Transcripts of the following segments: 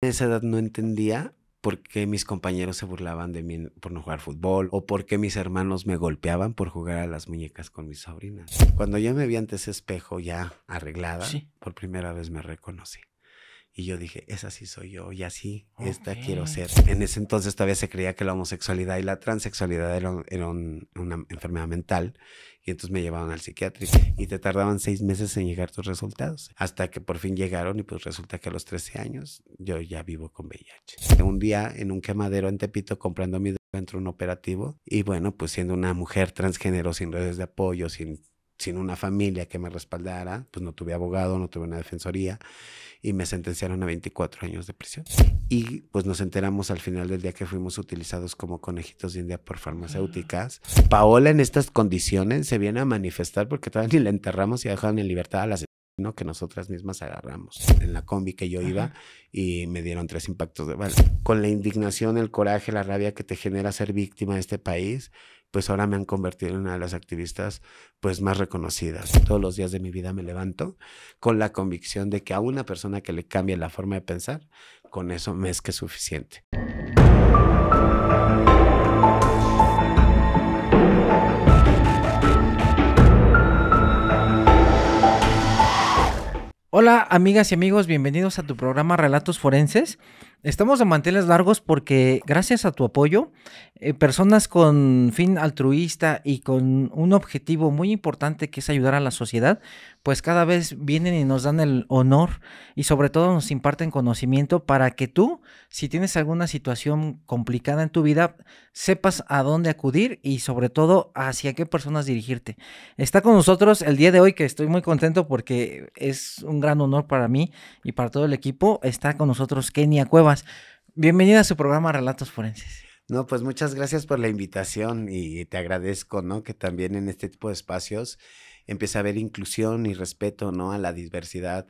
En esa edad no entendía por qué mis compañeros se burlaban de mí por no jugar fútbol o por qué mis hermanos me golpeaban por jugar a las muñecas con mis sobrinas. Cuando ya me vi ante ese espejo ya arreglada, por primera vez me reconocí. Y yo dije, esa sí soy yo y así, esta quiero ser. En ese entonces todavía se creía que la homosexualidad y la transexualidad eran, una enfermedad mental y entonces me llevaban al psiquiatra y te tardaban seis meses en llegar tus resultados. Hasta que por fin llegaron y pues resulta que a los 13 años yo ya vivo con VIH. Un día en un quemadero en Tepito comprando mi dentro un operativo y bueno, pues siendo una mujer transgénero sin redes de apoyo, sin sin una familia que me respaldara, pues no tuve abogado, no tuve una defensoría y me sentenciaron a 24 años de prisión. Y pues nos enteramos al final del día que fuimos utilizados como conejitos de India por farmacéuticas. Paola en estas condiciones se viene a manifestar porque todavía ni la enterramos y dejaron en libertad a las ¿no? que nosotras mismas agarramos en la combi que yo iba y me dieron tres impactos de bala. Con la indignación, el coraje, la rabia que te genera ser víctima de este país, pues ahora me han convertido en una de las activistas pues más reconocidas. Todos los días de mi vida me levanto con la convicción de que a una persona que le cambie la forma de pensar, con eso me es que suficiente. Hola amigas y amigos, bienvenidos a tu programa Relatos Forenses. Estamos en manteles largos porque gracias a tu apoyo, eh, personas con fin altruista y con un objetivo muy importante que es ayudar a la sociedad, pues cada vez vienen y nos dan el honor y sobre todo nos imparten conocimiento para que tú, si tienes alguna situación complicada en tu vida, sepas a dónde acudir y sobre todo hacia qué personas dirigirte. Está con nosotros el día de hoy que estoy muy contento porque es un gran honor para mí y para todo el equipo. Está con nosotros Kenia Cueva. Bienvenida a su programa Relatos Forenses. No, pues muchas gracias por la invitación y te agradezco, ¿no? Que también en este tipo de espacios empieza a haber inclusión y respeto, ¿no? A la diversidad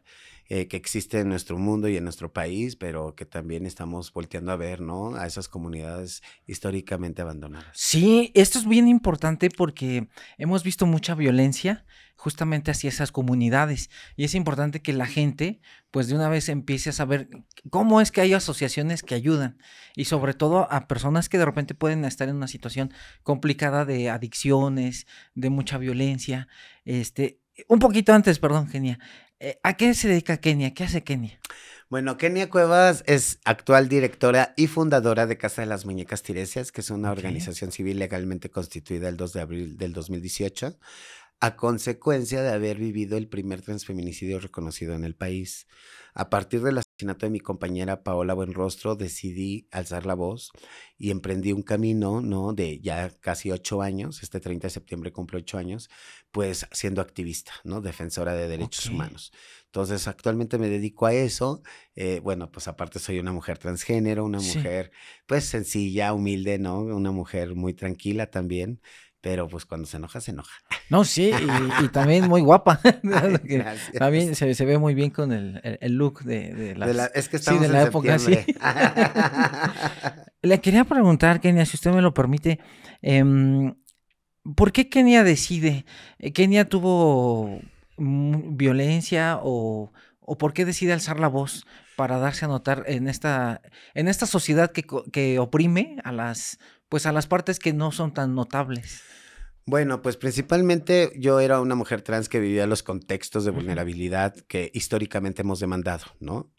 eh, que existe en nuestro mundo y en nuestro país, pero que también estamos volteando a ver, ¿no? A esas comunidades históricamente abandonadas. Sí, esto es bien importante porque hemos visto mucha violencia justamente hacia esas comunidades. Y es importante que la gente, pues de una vez empiece a saber cómo es que hay asociaciones que ayudan. Y sobre todo a personas que de repente pueden estar en una situación complicada de adicciones, de mucha violencia. Este, un poquito antes, perdón, Genia, eh, ¿A qué se dedica Kenia? ¿Qué hace Kenia? Bueno, Kenia Cuevas es actual directora y fundadora de Casa de las Muñecas Tiresias, que es una organización civil legalmente constituida el 2 de abril del 2018, a consecuencia de haber vivido el primer transfeminicidio reconocido en el país. A partir del asesinato de mi compañera Paola Buenrostro, decidí alzar la voz y emprendí un camino, ¿no? De ya casi ocho años, este 30 de septiembre cumplo ocho años, pues siendo activista, ¿no? Defensora de derechos humanos. Entonces, actualmente me dedico a eso. Eh, bueno, pues aparte soy una mujer transgénero, una mujer, pues sencilla, humilde, ¿no? Una mujer muy tranquila también pero pues cuando se enoja, se enoja. No, sí, y, también muy guapa. también se, ve muy bien con el, look de, las, Es que estamos sí, de la época, sí. Le quería preguntar, Kenia, si usted me lo permite, em, ¿por qué Kenia decide? Eh, ¿Kenia tuvo violencia o, o por qué decide alzar la voz para darse a notar en esta, en esta sociedad que, que oprime a las pues a las partes que no son tan notables? Bueno, pues principalmente yo era una mujer trans que vivía los contextos de vulnerabilidad que históricamente hemos demandado, ¿no?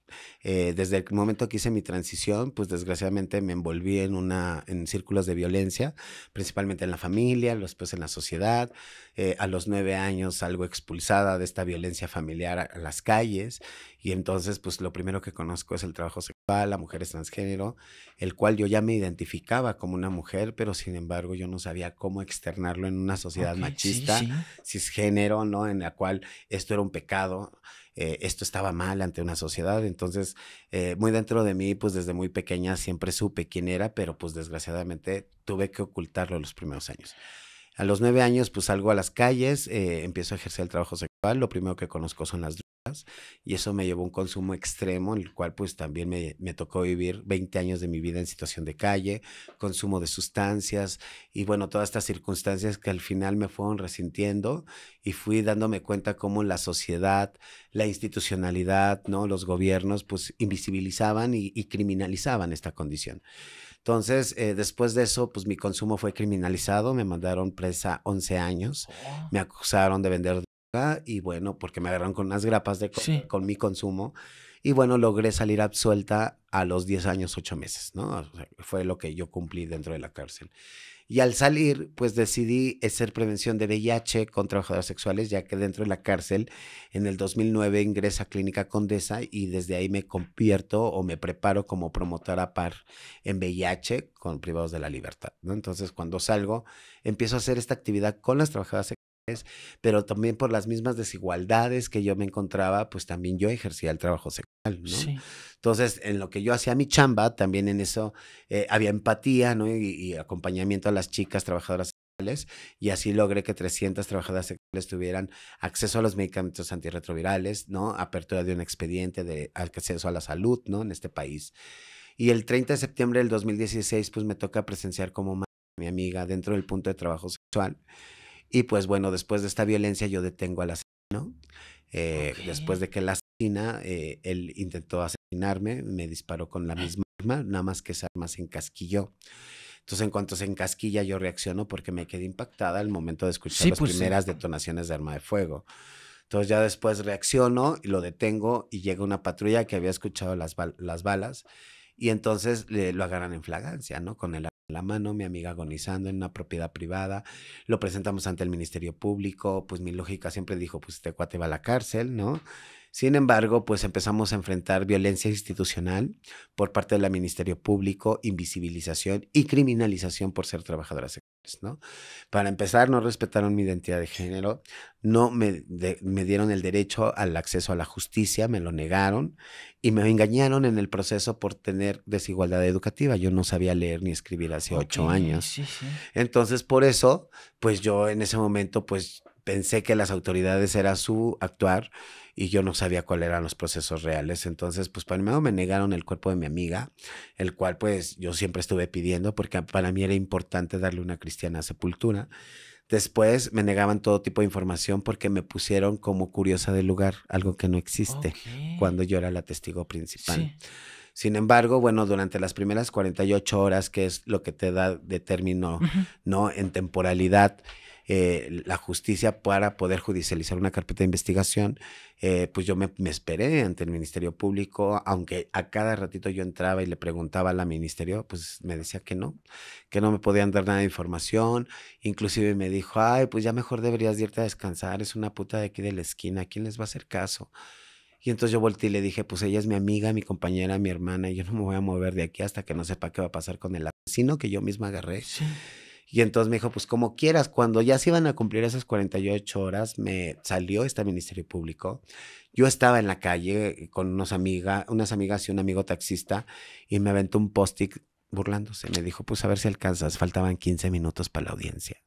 Eh, desde el momento que hice mi transición, pues desgraciadamente me envolví en, una, en círculos de violencia, principalmente en la familia, después en la sociedad. Eh, a los nueve años salgo expulsada de esta violencia familiar a, las calles y entonces pues lo primero que conozco es el trabajo sexual a mujeres transgénero, el cual yo ya me identificaba como una mujer, pero sin embargo yo no sabía cómo externarlo en una sociedad machista, cisgénero, ¿no? En la cual esto era un pecado. Eh, esto estaba mal ante una sociedad. Entonces, eh, muy dentro de mí, pues desde muy pequeña siempre supe quién era, pero pues desgraciadamente tuve que ocultarlo los primeros años. A los nueve años, pues salgo a las calles, eh, empiezo a ejercer el trabajo sexual. Lo primero que conozco son las drogas y eso me llevó a un consumo extremo en el cual pues también me, me, tocó vivir 20 años de mi vida en situación de calle, consumo de sustancias y bueno, todas estas circunstancias que al final me fueron resintiendo y fui dándome cuenta cómo la sociedad, la institucionalidad, ¿no? los gobiernos pues invisibilizaban y, criminalizaban esta condición. Entonces, eh, después de eso, pues mi consumo fue criminalizado, me mandaron presa 11 años, oh. me acusaron de vender y bueno, porque me agarraron con unas grapas de con mi consumo. Y bueno, logré salir absuelta a los 10 años, 8 meses, ¿no? O sea, fue lo que yo cumplí dentro de la cárcel. Y al salir, pues decidí hacer prevención de VIH con trabajadoras sexuales, ya que dentro de la cárcel, en el 2009 ingresa a Clínica Condesa y desde ahí me convierto o me preparo como promotora par en VIH con privados de la libertad, ¿no? Entonces, cuando salgo, empiezo a hacer esta actividad con las trabajadoras sexuales pero también por las mismas desigualdades que yo me encontraba, pues también yo ejercía el trabajo sexual, Entonces, en lo que yo hacía mi chamba, también en eso eh, había empatía, ¿no? Y, acompañamiento a las chicas trabajadoras sexuales, y así logré que 300 trabajadoras sexuales tuvieran acceso a los medicamentos antirretrovirales, ¿no? Apertura de un expediente de acceso a la salud, ¿no? En este país. Y el 30 de septiembre del 2016, pues me toca presenciar como mi amiga dentro del punto de trabajo sexual. Y pues bueno, después de esta violencia yo detengo al asesino. Eh, Después de que la asesina, eh, él intentó asesinarme, me disparó con la ah. misma arma, nada más que esa arma se encasquilló. Entonces, en cuanto se encasquilla, yo reacciono porque me quedé impactada al momento de escuchar las pues, primeras detonaciones de arma de fuego. Entonces ya después reacciono y lo detengo y llega una patrulla que había escuchado las, las balas y entonces lo agarran en flagancia, ¿no? Con el la mano, mi amiga agonizando en una propiedad privada, lo presentamos ante el Ministerio Público, pues mi lógica siempre dijo, pues este cuate va a la cárcel, ¿no? Sin embargo, pues empezamos a enfrentar violencia institucional por parte del Ministerio Público, invisibilización y criminalización por ser trabajadoras sexuales, ¿no? Para empezar, no respetaron mi identidad de género, no me, dieron el derecho al acceso a la justicia, me lo negaron y me engañaron en el proceso por tener desigualdad educativa. Yo no sabía leer ni escribir hace ocho años. Entonces, por eso, pues yo en ese momento, pues pensé que las autoridades era su actuar y yo no sabía cuáles eran los procesos reales. Entonces, pues primero me negaron el cuerpo de mi amiga, el cual pues yo siempre estuve pidiendo porque para mí era importante darle una cristiana sepultura. Después me negaban todo tipo de información porque me pusieron como curiosa del lugar, algo que no existe cuando yo era la testigo principal. Sin embargo, bueno, durante las primeras 48 horas, que es lo que te da de término, ¿no? En temporalidad, eh, la justicia para poder judicializar una carpeta de investigación, eh, pues yo me, esperé ante el Ministerio Público, aunque a cada ratito yo entraba y le preguntaba a la Ministerio, pues me decía que no, que no me podían dar nada de información, inclusive me dijo, ay, pues ya mejor deberías irte a descansar, es una puta de aquí de la esquina, ¿quién les va a hacer caso? Y entonces yo volteé y le dije, pues ella es mi amiga, mi compañera, mi hermana, y yo no me voy a mover de aquí hasta que no sepa qué va a pasar con el asesino que yo misma agarré. Y entonces me dijo, pues como quieras, cuando ya se iban a cumplir esas 48 horas, me salió este Ministerio Público. Yo estaba en la calle eh, con unas amigas y un amigo taxista y me aventó un post-it burlándose. Me dijo, pues a ver si alcanzas, faltaban 15 minutos para la audiencia.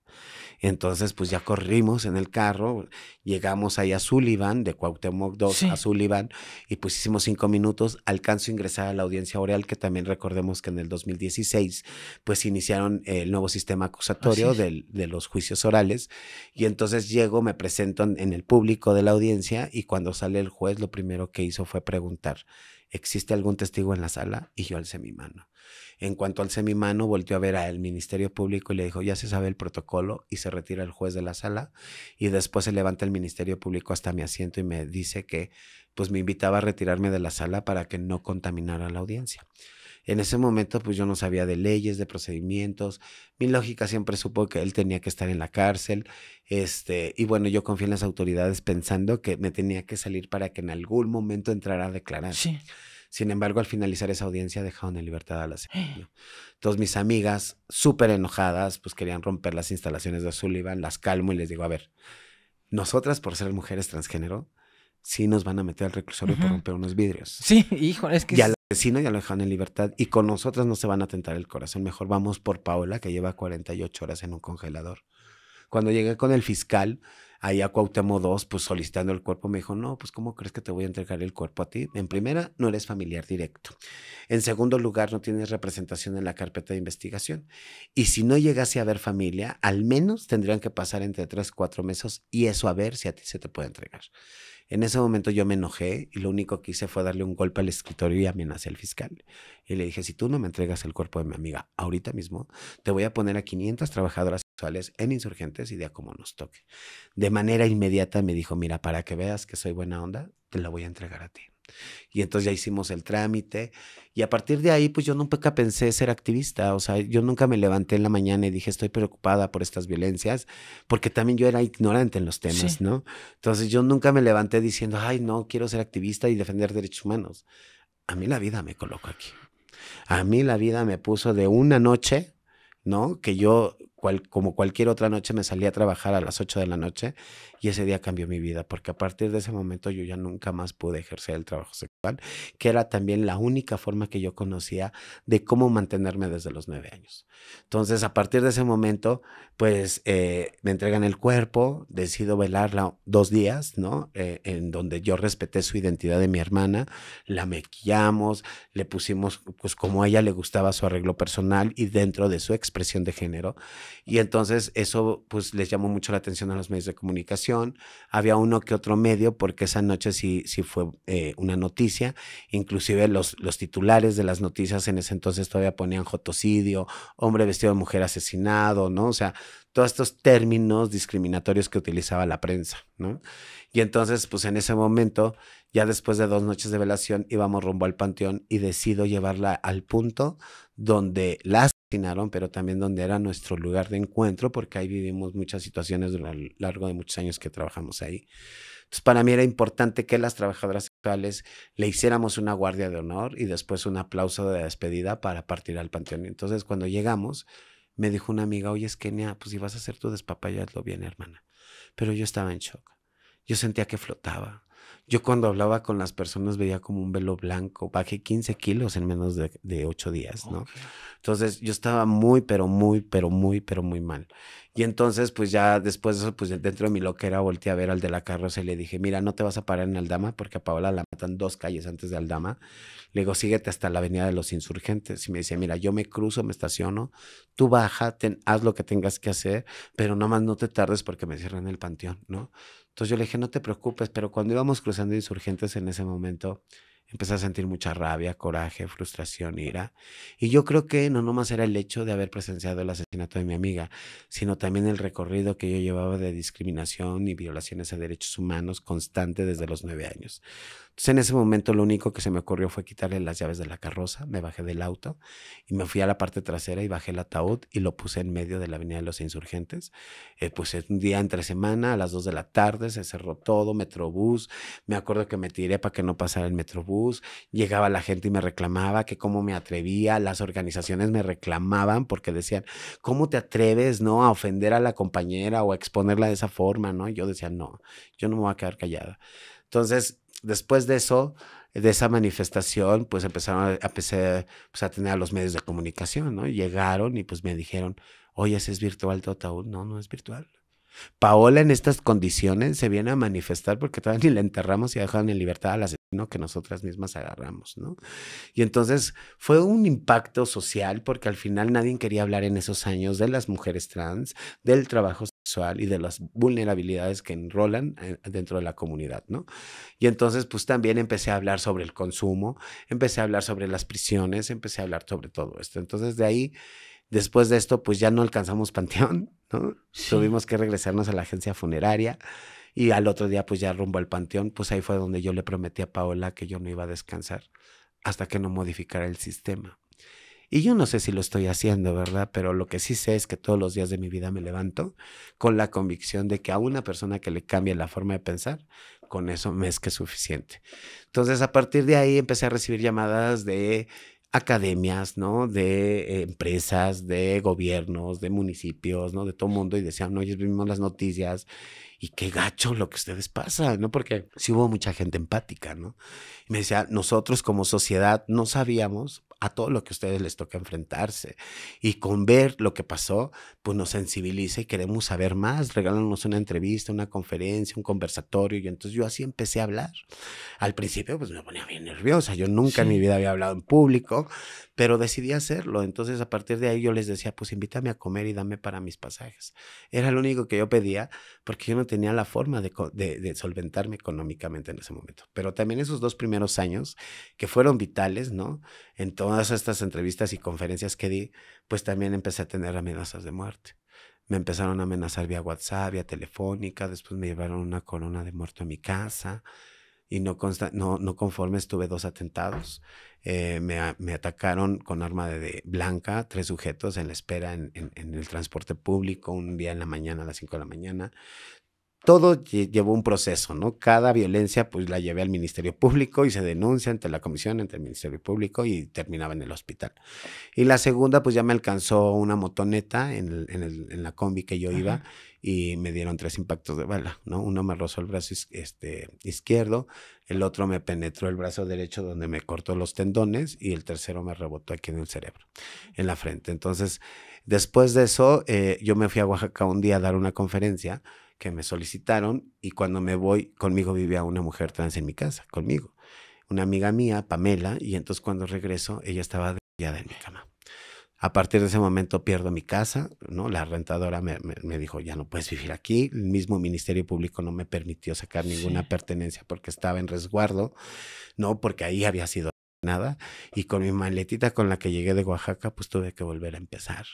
Entonces, pues ya corrimos en el carro, llegamos ahí a Sullivan, de Cuauhtémoc 2 a Sullivan, y pues hicimos cinco minutos, alcanzo a ingresar a la audiencia oral, que también recordemos que en el 2016, pues iniciaron eh, el nuevo sistema acusatorio de los juicios orales, y entonces llego, me presento en, en el público de la audiencia, y cuando sale el juez, lo primero que hizo fue preguntar, ¿existe algún testigo en la sala? Y yo alcé mi mano. En cuanto mi mano, volteó a ver al Ministerio Público y le dijo, ya se sabe el protocolo y se retira el juez de la sala. Y después se levanta el Ministerio Público hasta mi asiento y me dice que pues me invitaba a retirarme de la sala para que no contaminara la audiencia. En ese momento, pues yo no sabía de leyes, de procedimientos. Mi lógica siempre supo que él tenía que estar en la cárcel. Este, y bueno, yo confié en las autoridades pensando que me tenía que salir para que en algún momento entrara a declarar. Sin embargo, al finalizar esa audiencia dejaron en libertad a la señora. ¡Ah! Entonces mis amigas, súper enojadas, pues querían romper las instalaciones de Sullivan, las calmo y les digo, a ver, nosotras por ser mujeres transgénero, sí nos van a meter al reclusorio por romper unos vidrios. Sí, hijo, es que... ya la vecina ya lo dejaron en libertad y con nosotras no se van a tentar el corazón. Mejor vamos por Paola, que lleva 48 horas en un congelador. Cuando llegué con el fiscal, ahí a Cuauhtémoc 2, pues solicitando el cuerpo, me dijo, no, pues ¿cómo crees que te voy a entregar el cuerpo a ti? En primera, no eres familiar directo. En segundo lugar, no tienes representación en la carpeta de investigación. Y si no llegase a haber familia, al menos tendrían que pasar entre tres, cuatro meses y eso a ver si a ti se te puede entregar. En ese momento yo me enojé y lo único que hice fue darle un golpe al escritorio y amenacé al fiscal. Y le dije, si tú no me entregas el cuerpo de mi amiga ahorita mismo, te voy a poner a 500 trabajadoras sexuales en insurgentes y de a como nos toque. De manera inmediata me dijo, mira, para que veas que soy buena onda, te la voy a entregar a ti. Y entonces ya hicimos el trámite. Y a partir de ahí, pues yo nunca pensé ser activista. O sea, yo nunca me levanté en la mañana y dije, estoy preocupada por estas violencias, porque también yo era ignorante en los temas, ¿no? Entonces yo nunca me levanté diciendo, ay, no, quiero ser activista y defender derechos humanos. A mí la vida me colocó aquí. A mí la vida me puso de una noche, ¿no? Que yo, cual, como cualquier otra noche, me salía a trabajar a las 8 de la noche y ese día cambió mi vida, porque a partir de ese momento yo ya nunca más pude ejercer el trabajo sexual, que era también la única forma que yo conocía de cómo mantenerme desde los nueve años. Entonces, a partir de ese momento, pues eh, me entregan el cuerpo, decido velarla dos días, ¿no? Eh, en donde yo respeté su identidad de mi hermana, la mequillamos, le pusimos, pues como a ella le gustaba su arreglo personal y dentro de su expresión de género. Y entonces eso, pues les llamó mucho la atención a los medios de comunicación había uno que otro medio, porque esa noche sí, sí fue eh, una noticia, inclusive los, los titulares de las noticias en ese entonces todavía ponían jotocidio, hombre vestido de mujer asesinado, ¿no? O sea, todos estos términos discriminatorios que utilizaba la prensa, ¿no? Y entonces, pues en ese momento, ya después de dos noches de velación, íbamos rumbo al panteón y decido llevarla al punto donde las pero también donde era nuestro lugar de encuentro, porque ahí vivimos muchas situaciones a lo largo de muchos años que trabajamos ahí. Entonces, para mí era importante que las trabajadoras sexuales le hiciéramos una guardia de honor y después un aplauso de despedida para partir al panteón. Entonces, cuando llegamos, me dijo una amiga, oye, es Kenia, pues si vas a hacer tu lo bien, hermana. Pero yo estaba en shock. Yo sentía que flotaba. Yo cuando hablaba con las personas veía como un velo blanco. Bajé 15 kilos en menos de, de 8 días, ¿no? Entonces yo estaba muy, pero muy, pero muy, pero muy mal. Y entonces, pues ya después de eso, pues dentro de mi loquera volteé a ver al de la carroza y le dije, mira, no te vas a parar en Aldama porque a Paola la matan dos calles antes de Aldama. Le digo, síguete hasta la avenida de los insurgentes. Y me dice, mira, yo me cruzo, me estaciono, tú baja, haz lo que tengas que hacer, pero más no te tardes porque me cierran el panteón, ¿no? Entonces yo le dije, no te preocupes, pero cuando íbamos cruzando insurgentes en ese momento, empecé a sentir mucha rabia, coraje, frustración, ira. Y yo creo que no nomás era el hecho de haber presenciado el asesinato de mi amiga, sino también el recorrido que yo llevaba de discriminación y violaciones a derechos humanos constante desde los nueve años. Entonces en ese momento lo único que se me ocurrió fue quitarle las llaves de la carroza, me bajé del auto y me fui a la parte trasera y bajé el ataúd y lo puse en medio de la Avenida de los Insurgentes. Eh, pues un día entre semana, a las 2 de la tarde, se cerró todo, Metrobús, me acuerdo que me tiré para que no pasara el Metrobús, llegaba la gente y me reclamaba que cómo me atrevía, las organizaciones me reclamaban porque decían, ¿cómo te atreves, no, a ofender a la compañera o a exponerla de esa forma, no? Y yo decía, no, yo no me voy a quedar callada. Entonces, después de eso, de esa manifestación, pues empezaron a, pues, a tener a los medios de comunicación, ¿no? Llegaron y pues me dijeron, oye, ¿es virtual todo, No, no es virtual. Paola en estas condiciones se viene a manifestar porque todavía ni la enterramos y dejaron en libertad al asesino que nosotras mismas agarramos, ¿no? Y entonces fue un impacto social porque al final nadie quería hablar en esos años de las mujeres trans, del trabajo y de las vulnerabilidades que enrolan eh, dentro de la comunidad, ¿no? Y entonces, pues también empecé a hablar sobre el consumo, empecé a hablar sobre las prisiones, empecé a hablar sobre todo esto. Entonces, de ahí, después de esto, pues ya no alcanzamos Panteón, ¿no? Tuvimos que regresarnos a la agencia funeraria. Y al otro día, pues ya rumbo al panteón, pues ahí fue donde yo le prometí a Paola que yo no iba a descansar hasta que no modificara el sistema. Y yo no sé si lo estoy haciendo, ¿verdad? Pero lo que sí sé es que todos los días de mi vida me levanto con la convicción de que a una persona que le cambie la forma de pensar, con eso me es que es suficiente. Entonces, a partir de ahí empecé a recibir llamadas de academias, ¿no? De eh, empresas, de gobiernos, de municipios, ¿no? De todo mundo y decían, no, ellos vimos las noticias y qué gacho lo que ustedes pasan, ¿no? Porque sí hubo mucha gente empática, ¿no? Y me decía, nosotros como sociedad no sabíamos a todo lo que a ustedes les toca enfrentarse. Y con ver lo que pasó, pues nos sensibiliza y queremos saber más. Regálanos una entrevista, una conferencia, un conversatorio. Y entonces yo así empecé a hablar. Al principio, pues me ponía bien nerviosa. Yo nunca en mi vida había hablado en público, pero decidí hacerlo. Entonces a partir de ahí yo les decía, pues invítame a comer y dame para mis pasajes. Era lo único que yo pedía porque yo no tenía la forma de, solventarme económicamente en ese momento. Pero también esos dos primeros años que fueron vitales, ¿no? En todas estas entrevistas y conferencias que di, pues también empecé a tener amenazas de muerte. Me empezaron a amenazar vía WhatsApp, vía telefónica, después me llevaron una corona de muerto a mi casa y no, consta, no, no conformes tuve dos atentados. Eh, me, atacaron con arma de, blanca, tres sujetos en la espera en, el transporte público, un día en la mañana, a las 5 de la mañana todo llevó un proceso, ¿no? Cada violencia pues la llevé al Ministerio Público y se denuncia ante la comisión, ante el Ministerio Público y terminaba en el hospital. Y la segunda pues ya me alcanzó una motoneta en, la combi que yo iba y me dieron tres impactos de bala, ¿no? Uno me rozó el brazo este, izquierdo, el otro me penetró el brazo derecho donde me cortó los tendones y el tercero me rebotó aquí en el cerebro, en la frente. Entonces... Después de eso, eh, yo me fui a Oaxaca un día a dar una conferencia que me solicitaron y cuando me voy, conmigo vivía una mujer trans en mi casa, conmigo. Una amiga mía, Pamela, y entonces cuando regreso, ella estaba desviada en mi cama. A partir de ese momento pierdo mi casa, ¿no? La rentadora me, dijo, ya no puedes vivir aquí. El mismo Ministerio Público no me permitió sacar ninguna pertenencia porque estaba en resguardo, ¿no? Porque ahí había sido nada y con mi maletita con la que llegué de Oaxaca pues tuve que volver a empezar.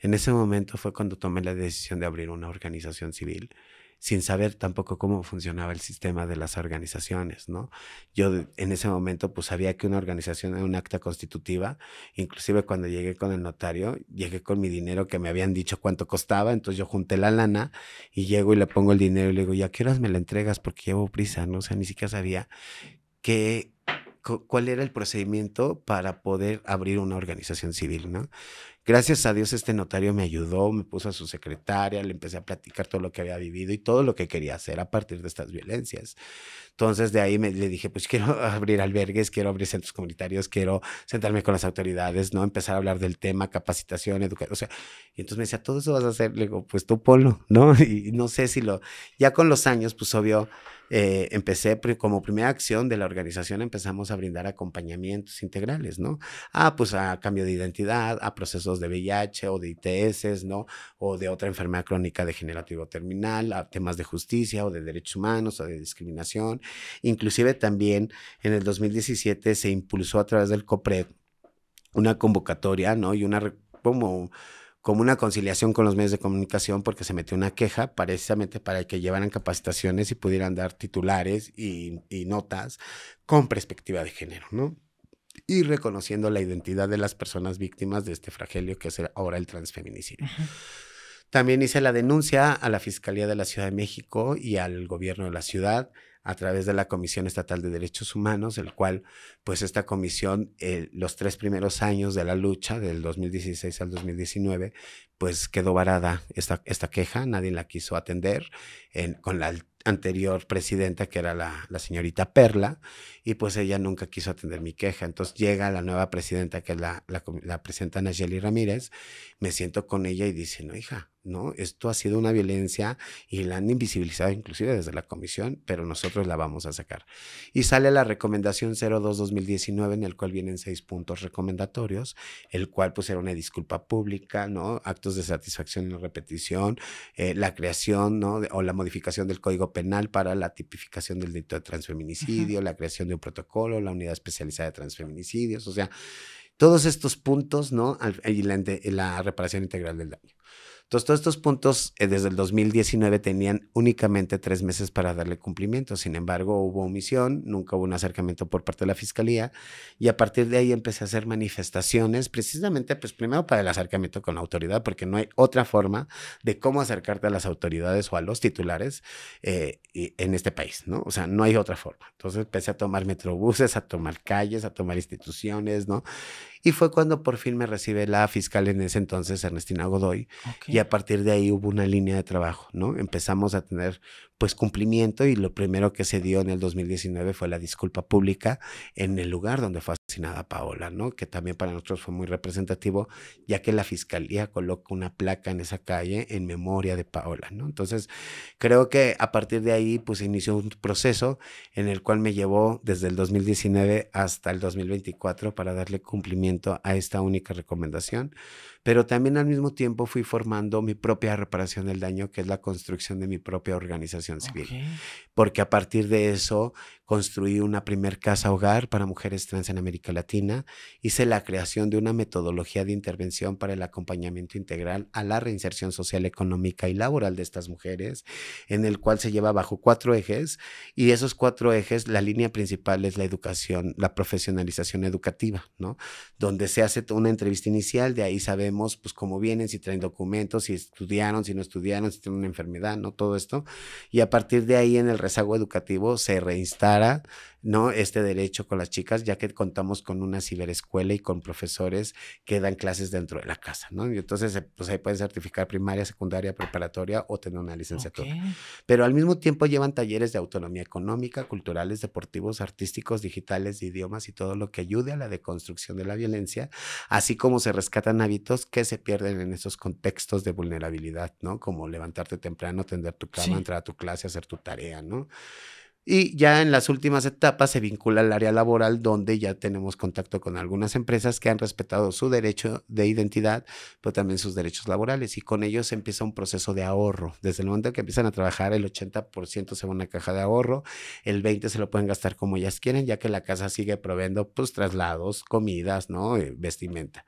En ese momento fue cuando tomé la decisión de abrir una organización civil sin saber tampoco cómo funcionaba el sistema de las organizaciones, ¿no? Yo en ese momento pues sabía que una organización era un acta constitutiva, inclusive cuando llegué con el notario, llegué con mi dinero que me habían dicho cuánto costaba, entonces yo junté la lana y llego y le pongo el dinero y le digo, ¿ya qué horas me la entregas? Porque llevo prisa, ¿no? sé ni siquiera sabía que cuál era el procedimiento para poder abrir una organización civil, ¿no? Gracias a Dios este notario me ayudó, me puso a su secretaria, le empecé a platicar todo lo que había vivido y todo lo que quería hacer a partir de estas violencias. Entonces de ahí le dije, pues quiero abrir albergues, quiero abrir centros comunitarios, quiero sentarme con las autoridades, ¿no? Empezar a hablar del tema, capacitación, educación, o sea, y entonces me decía, todo eso vas a hacer, le digo, pues tú polo, ¿no? Y no sé si lo, ya con los años, pues obvio, eh, empecé como primera acción de la organización, empezamos a brindar acompañamientos integrales, ¿no? Ah, pues a cambio de identidad, a procesos de VIH o de ITS, ¿no? O de otra enfermedad crónica degenerativa terminal, a temas de justicia o de derechos humanos o de discriminación Inclusive también en el 2017 se impulsó a través del COPRED una convocatoria, ¿no? Y una como como una conciliación con los medios de comunicación porque se metió una queja precisamente para que llevaran capacitaciones y pudieran dar titulares y, notas con perspectiva de género, ¿no? Y reconociendo la identidad de las personas víctimas de este fragelio que es ahora el transfeminicidio. También hice la denuncia a la Fiscalía de la Ciudad de México y al gobierno de la ciudad a través de la Comisión Estatal de Derechos Humanos, el cual, pues esta comisión, eh, los tres primeros años de la lucha, del 2016 al 2019, pues quedó varada esta, esta queja, nadie la quiso atender con la anterior presidenta, que era la, señorita Perla, y pues ella nunca quiso atender mi queja. Entonces llega la nueva presidenta, que es la, la, la presidenta Nayeli Ramírez, me siento con ella y dice, no, hija, ¿no? Esto ha sido una violencia y la han invisibilizado inclusive desde la comisión, pero nosotros la vamos a sacar. Y sale la recomendación 02-2019, en el cual vienen seis puntos recomendatorios, el cual pues era una disculpa pública, ¿no? Actos de satisfacción y repetición, eh, la creación, o la modificación del Código Penal para la tipificación del delito de transfeminicidio, la creación de un protocolo, la unidad especializada de transfeminicidios, o sea, todos estos puntos, ¿no? y la reparación integral del daño. Entonces, todos estos puntos eh, desde el 2019 tenían únicamente tres meses para darle cumplimiento. Sin embargo, hubo omisión, nunca hubo un acercamiento por parte de la fiscalía y a partir de ahí empecé a hacer manifestaciones, precisamente, pues primero para el acercamiento con la autoridad, porque no hay otra forma de cómo acercarte a las autoridades o a los titulares eh, en este país, ¿no? O sea, no hay otra forma. Entonces empecé a tomar metrobuses, a tomar calles, a tomar instituciones, ¿no? Y fue cuando por fin me recibe la fiscal en ese entonces, Ernestina Godoy, y a partir de ahí hubo una línea de trabajo, ¿no? Empezamos a tener pues cumplimiento y lo primero que se dio en el 2019 fue la disculpa pública en el lugar donde fue asesinada Paola, ¿no? Que también para nosotros fue muy representativo, ya que la fiscalía colocó una placa en esa calle en memoria de Paola, ¿no? Entonces, creo que a partir de ahí, pues inició un proceso en el cual me llevó desde el 2019 hasta el 2024 para darle cumplimiento a esta única recomendación pero también al mismo tiempo fui formando mi propia reparación del daño, que es la construcción de mi propia organización civil. Porque a partir de eso construí una primer casa hogar para mujeres trans en América Latina, hice la creación de una metodología de intervención para el acompañamiento integral a la reinserción social, económica y laboral de estas mujeres, en el cual se lleva bajo cuatro ejes y esos cuatro ejes, la línea principal es la educación, la profesionalización educativa, ¿no? Donde se hace una entrevista inicial, de ahí sabemos sabemos pues cómo vienen, si traen documentos, si estudiaron, si no estudiaron, si tienen una enfermedad, ¿no? Todo esto. Y a partir de ahí en el rezago educativo se reinstara ¿no? Este derecho con las chicas, ya que contamos con una ciberescuela y con profesores que dan clases dentro de la casa, ¿no? Y entonces, eh, pues ahí pueden certificar primaria, secundaria, preparatoria o tener una licenciatura. Pero al mismo tiempo llevan talleres de autonomía económica, culturales, deportivos, artísticos, digitales, idiomas y todo lo que ayude a la deconstrucción de la violencia, así como se rescatan hábitos que se pierden en esos contextos de vulnerabilidad, ¿no? Como levantarte temprano, tender tu cama, entrar a tu clase, hacer tu tarea, ¿no? Y ya en las últimas etapas se vincula al área laboral donde ya tenemos contacto con algunas empresas que han respetado su derecho de identidad, pero también sus derechos laborales. Y con ellos empieza un proceso de ahorro. Desde el momento que empiezan a trabajar, el 80% se va a una caja de ahorro, el 20% se lo pueden gastar como ellas quieren, ya que la casa sigue proveendo pues traslados, comidas, ¿no? Eh, vestimenta.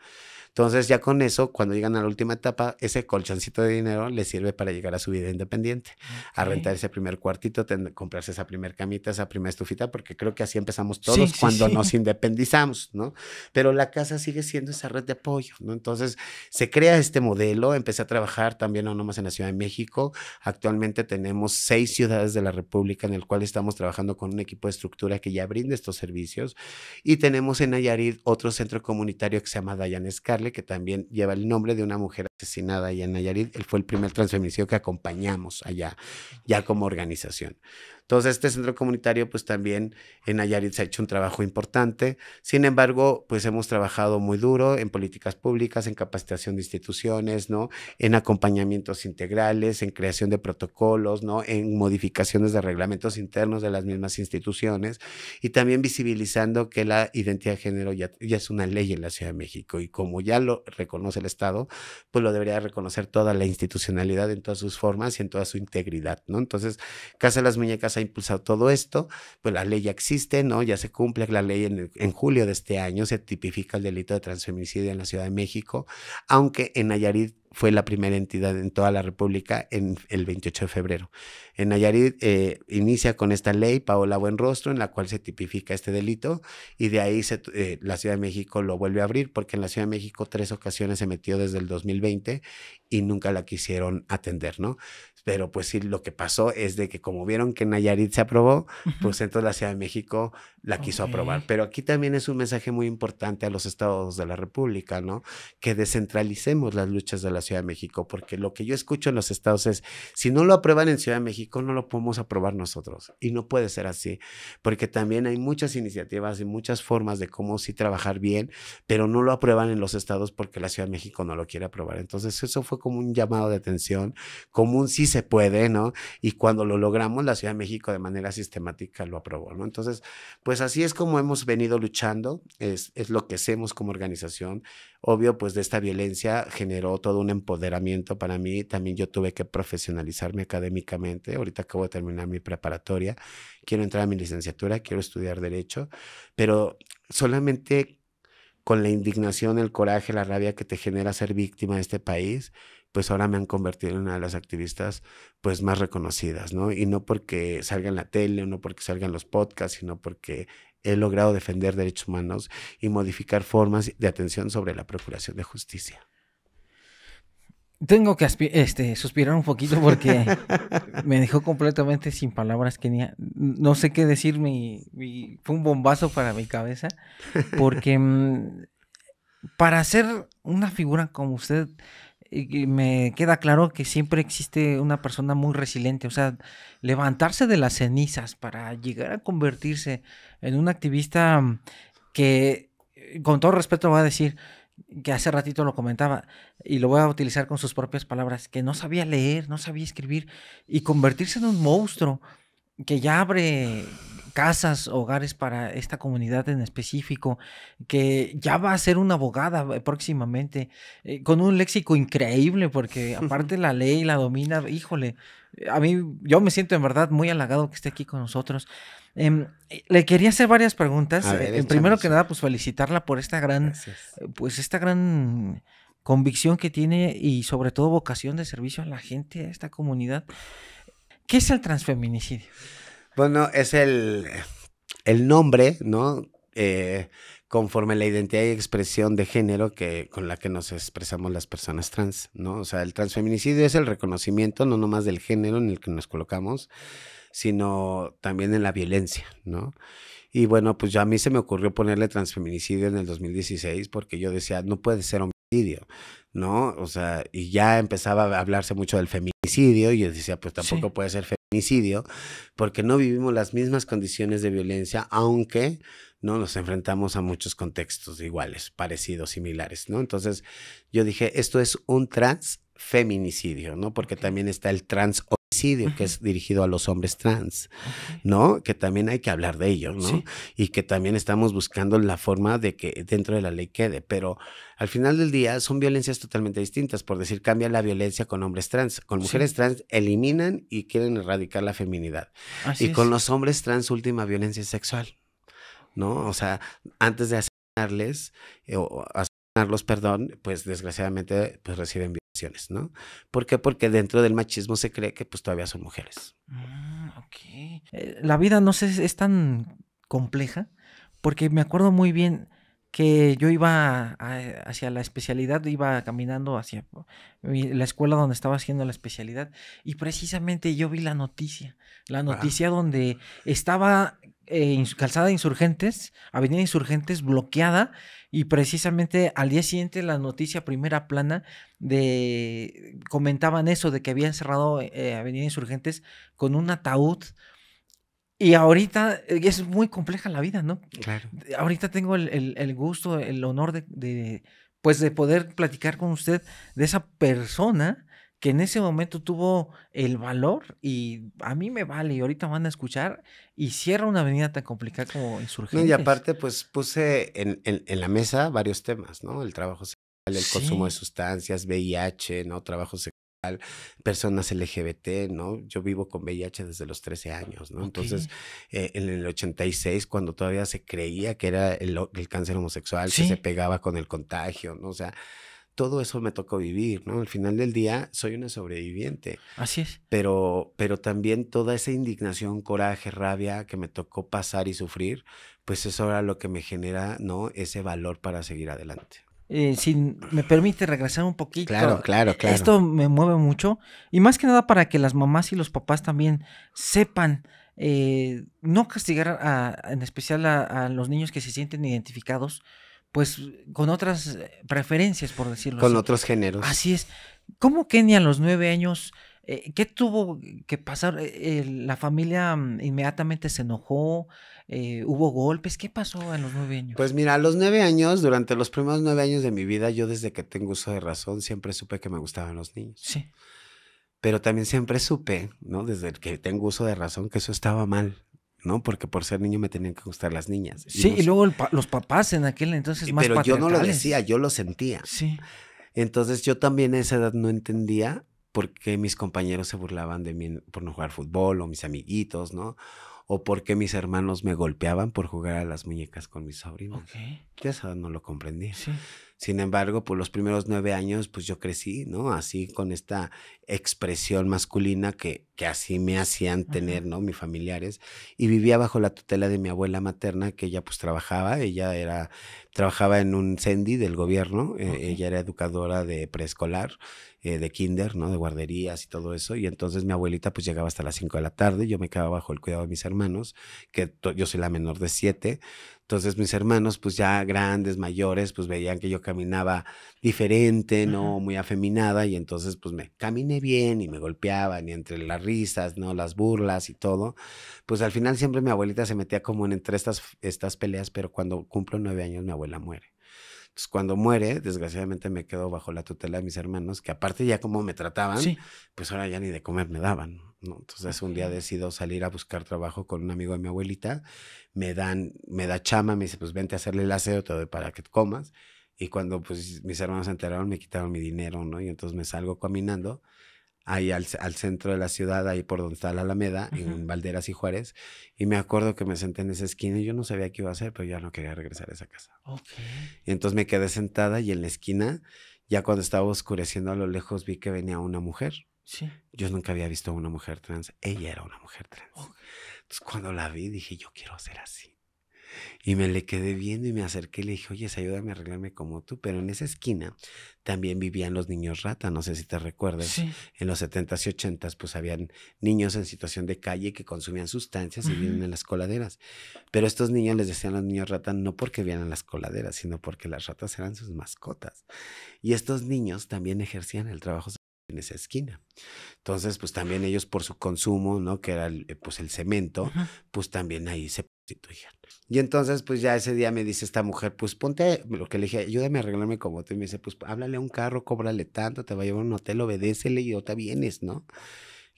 Entonces ya con eso, cuando llegan a la última etapa, ese colchoncito de dinero les sirve para llegar a su vida independiente, a rentar ese primer cuartito, comprarse esa primer camita, esa primera estufita, porque creo que así empezamos todos cuando nos independizamos, ¿no? Pero la casa sigue siendo esa red de apoyo, ¿no? Entonces se crea este modelo, empecé a trabajar también no nomás en la Ciudad de México, actualmente tenemos seis ciudades de la República en el cual estamos trabajando con un equipo de estructura que ya brinda estos servicios y tenemos en Nayarit otro centro comunitario que se llama Dayan que también lleva el nombre de una mujer asesinada allá en Nayarit. Él fue el primer transfeminicidio que acompañamos allá, ya como organización. Entonces, este centro comunitario, pues también en Nayarit se ha hecho un trabajo importante. Sin embargo, pues hemos trabajado muy duro en políticas públicas, en capacitación de instituciones, ¿no? En acompañamientos integrales, en creación de protocolos, ¿no? En modificaciones de reglamentos internos de las mismas instituciones y también visibilizando que la identidad de género ya, ya es una ley en la Ciudad de México y como ya lo reconoce el Estado, pues lo debería reconocer toda la institucionalidad en todas sus formas y en toda su integridad, ¿no? Entonces, Casa de las Muñecas ha impulsado todo esto, pues la ley ya existe, ¿no? Ya se cumple la ley en, julio de este año, se tipifica el delito de transfeminicidio en la Ciudad de México, aunque en Nayarit fue la primera entidad en toda la República en el 28 de febrero. En Nayarit eh, inicia con esta ley Paola Buenrostro, en la cual se tipifica este delito, y de ahí eh, la Ciudad de México lo vuelve a abrir, porque en la Ciudad de México tres ocasiones se metió desde el 2020 y nunca la quisieron atender, ¿no? Pero pues sí, lo que pasó es de que como vieron que Nayarit se aprobó, pues entonces la Ciudad de México la quiso aprobar. Pero aquí también es un mensaje muy importante a los estados de la República, ¿no? Que descentralicemos las luchas de la Ciudad de México, porque lo que yo escucho en los estados es, si no lo aprueban en Ciudad de México, no lo podemos aprobar nosotros. Y no puede ser así, porque también hay muchas iniciativas y muchas formas de cómo sí trabajar bien, pero no lo aprueban en los estados porque la Ciudad de México no lo quiere aprobar. Entonces eso fue como un llamado de atención, como un sí se puede, ¿no? Y cuando lo logramos, la Ciudad de México de manera sistemática lo aprobó, ¿no? Entonces, pues así es como hemos venido luchando, es, es lo que hacemos como organización. Obvio, pues de esta violencia generó todo un empoderamiento para mí, también yo tuve que profesionalizarme académicamente, ahorita acabo de terminar mi preparatoria, quiero entrar a mi licenciatura, quiero estudiar derecho, pero solamente con la indignación, el coraje, la rabia que te genera ser víctima de este país, pues ahora me han convertido en una de las activistas pues más reconocidas, ¿no? Y no porque salga en la tele, no porque salgan los podcasts, sino porque he logrado defender derechos humanos y modificar formas de atención sobre la procuración de justicia. Tengo que este, suspirar un poquito porque me dejó completamente sin palabras, Kenia. No sé qué decir, fue un bombazo para mi cabeza, porque mm, para ser una figura como usted, me queda claro que siempre existe una persona muy resiliente, o sea, levantarse de las cenizas para llegar a convertirse en un activista mm, que, eh, con todo respeto, va a decir, que hace ratito lo comentaba, y lo voy a utilizar con sus propias palabras, que no sabía leer, no sabía escribir, y convertirse en un monstruo que ya abre casas, hogares para esta comunidad en específico, que ya va a ser una abogada eh, próximamente, eh, con un léxico increíble, porque aparte la ley la domina, híjole, a mí yo me siento en verdad muy halagado que esté aquí con nosotros. Em, le quería hacer varias preguntas. Eh, eh, primero que nada, pues felicitarla por esta gran, eh, pues esta gran convicción que tiene y sobre todo vocación de servicio a la gente, a esta comunidad. ¿Qué es el transfeminicidio? Bueno, es el, nombre, ¿no? conforme la identidad y expresión de género que, con la que nos expresamos las personas trans, ¿no? O sea, el transfeminicidio es el reconocimiento no nomás del género en el que nos colocamos, sino también en la violencia, ¿no? Y bueno, pues ya a mí se me ocurrió ponerle transfeminicidio en el 2016 porque yo decía, no puede ser homicidio, ¿no? O sea, y ya empezaba a hablarse mucho del feminicidio y yo decía, pues tampoco puede ser feminicidio porque no vivimos las mismas condiciones de violencia, aunque no nos enfrentamos a muchos contextos iguales, parecidos, similares, ¿no? Entonces yo dije, esto es un transfeminicidio, ¿no? Porque también está el trans que es dirigido a los hombres trans, ¿no? Que también hay que hablar de ello, ¿no? Y que también estamos buscando la forma de que dentro de la ley quede, pero al final del día son violencias totalmente distintas, por decir, cambia la violencia con hombres trans, con mujeres trans eliminan y quieren erradicar la feminidad. y con los hombres trans última violencia sexual, ¿no? O sea, antes de asesinarles eh, o los perdón, pues desgraciadamente pues reciben violaciones, ¿no? ¿Por qué? Porque dentro del machismo se cree que pues todavía son mujeres. Mm, eh, la vida no sé, es tan compleja porque me acuerdo muy bien, que yo iba eh, hacia la especialidad, iba caminando hacia la escuela donde estaba haciendo la especialidad y precisamente yo vi la noticia, la noticia donde estaba eh, calzada insurgentes, avenida insurgentes bloqueada y precisamente al día siguiente la noticia primera plana de comentaban eso de que habían cerrado eh, avenida insurgentes con un ataúd y ahorita eh, es muy compleja la vida, ¿no? Claro. Ahorita tengo el, gusto, el honor de, de, pues de poder platicar con usted de esa persona que en ese momento tuvo el valor y a mí me vale y ahorita van a escuchar y cierra una avenida tan complicada como Insurgentes. y aparte, pues puse en, en, la mesa varios temas, ¿no? El trabajo sexual, el consumo de sustancias, VIH, ¿no? Trabajo sexual personas LGBT, ¿no? Yo vivo con VIH desde los 13 años, ¿no? Entonces, eh, en el 86, cuando todavía se creía que era el, cáncer homosexual, que se pegaba con el contagio, ¿no? O sea, todo eso me tocó vivir, ¿no? Al final del día soy una sobreviviente. Así es. Pero, pero también toda esa indignación, coraje, rabia que me tocó pasar y sufrir, pues es era lo que me genera, ¿no? Ese valor para seguir adelante. Eh, si me permite regresar un poquito. Claro, claro, claro. Esto me mueve mucho. Y más que nada para que las mamás y los papás también sepan eh, no castigar a, en especial a, los niños que se sienten identificados, pues con otras eh, preferencias, por decirlo con así. Con otros géneros. Así es. ¿Cómo Kenia a los nueve años... ¿Qué tuvo que pasar? ¿La familia mm, inmediatamente se enojó? Eh, ¿Hubo golpes? ¿Qué pasó a los nueve años? Pues mira, a los nueve años, durante los primeros nueve años de mi vida, yo desde que tengo uso de razón, siempre supe que me gustaban los niños. Sí. Pero también siempre supe, ¿no? Desde que tengo uso de razón, que eso estaba mal. ¿no? Porque por ser niño me tenían que gustar las niñas. Sí, y, luego los papás en aquel entonces más Pero yo no lo decía, yo lo sentía. Sí. Entonces yo también a esa edad no entendía por qué mis compañeros se burlaban de mí por no jugar fútbol o mis amiguitos, ¿no? o por qué mis hermanos me golpeaban por jugar a las muñecas con mis sobrinos. Ya sabes, no lo comprendí. Sin embargo, por pues, los primeros nueve años, pues yo crecí, ¿no? Así con esta expresión masculina que, que así me hacían tener, ¿no? Mis familiares. Y vivía bajo la tutela de mi abuela materna, que ella pues trabajaba, ella era, trabajaba en un CENDI del gobierno, e, ella era educadora de preescolar eh, de kinder, ¿no? De guarderías y todo eso. Y entonces mi abuelita pues llegaba hasta las 5 de la tarde, yo me quedaba bajo el cuidado de mis hermanos, que yo soy la menor de siete. Entonces mis hermanos pues ya grandes, mayores, pues veían que yo caminaba diferente, ¿no? Muy afeminada y entonces pues me caminé bien y me golpeaban y entre las risas, ¿no? Las burlas y todo. Pues al final siempre mi abuelita se metía como en, entre estas, estas peleas, pero cuando cumplo nueve años mi abuela muere. Entonces, pues, cuando muere, desgraciadamente me quedo bajo la tutela de mis hermanos, que aparte ya como me trataban, pues ahora ya ni de comer me daban. Entonces, un día decido salir a buscar trabajo con un amigo de mi abuelita, me dan, me da chama, me dice, pues vente a hacerle el aseo, te para que comas. Y cuando pues mis hermanos se enteraron, me quitaron mi dinero, ¿no? Y entonces me salgo caminando ahí al, centro de la ciudad, ahí por donde está la Alameda, en Valderas y Juárez. Y me acuerdo que me senté en esa esquina y yo no sabía qué iba a hacer, pero ya no quería regresar a esa casa. Y entonces me quedé sentada y en la esquina, ya cuando estaba oscureciendo a lo lejos, vi que venía una mujer. Yo nunca había visto a una mujer trans. Ella era una mujer trans. Entonces cuando la vi dije, yo quiero ser así. Y me le quedé viendo y me acerqué y le dije, oye, ayúdame a arreglarme como tú. Pero en esa esquina también vivían los niños rata, no sé si te recuerdas. En los 70s y 80s, pues habían niños en situación de calle que consumían sustancias y vivían en las coladeras. Pero estos niños les decían a los niños rata no porque vivían en las coladeras, sino porque las ratas eran sus mascotas. Y estos niños también ejercían el trabajo en esa esquina. Entonces, pues también ellos por su consumo, ¿no? Que era el, eh, pues el cemento, pues también ahí se prostituían. Y entonces, pues ya ese día me dice esta mujer, pues ponte, lo que le dije, ayúdame a arreglarme como tú. Y me dice, pues háblale a un carro, cóbrale tanto, te va a llevar a un hotel, obedécele y otra vienes, ¿no?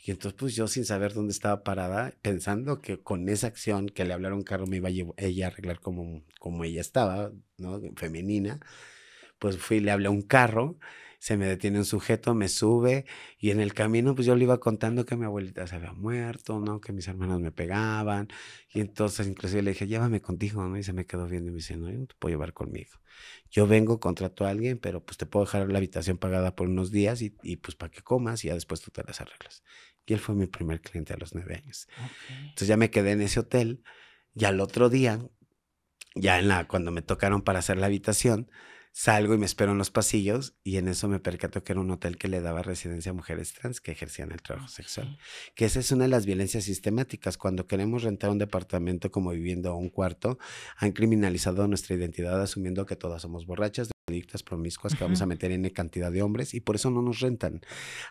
Y entonces, pues yo sin saber dónde estaba parada, pensando que con esa acción que le un carro me iba a llevar, ella a arreglar como, como ella estaba, ¿no? Femenina, pues fui y le hablé a un carro se me detiene un sujeto, me sube y en el camino pues yo le iba contando que mi abuelita se había muerto, ¿no? Que mis hermanos me pegaban y entonces inclusive le dije, llévame contigo, ¿no? Y se me quedó viendo y me dice, no, yo te puedo llevar conmigo. Yo vengo, contrato a alguien, pero pues te puedo dejar la habitación pagada por unos días y, y pues para que comas y ya después tú te las arreglas. Y él fue mi primer cliente a los nueve años. Entonces ya me quedé en ese hotel y al otro día, ya en la, cuando me tocaron para hacer la habitación, Salgo y me espero en los pasillos y en eso me percató que era un hotel que le daba residencia a mujeres trans que ejercían el trabajo sexual. Que esa es una de las violencias sistemáticas. Cuando queremos rentar un departamento como viviendo un cuarto, han criminalizado nuestra identidad asumiendo que todas somos borrachas, adictas promiscuas que vamos a meter en cantidad de hombres y por eso no nos rentan.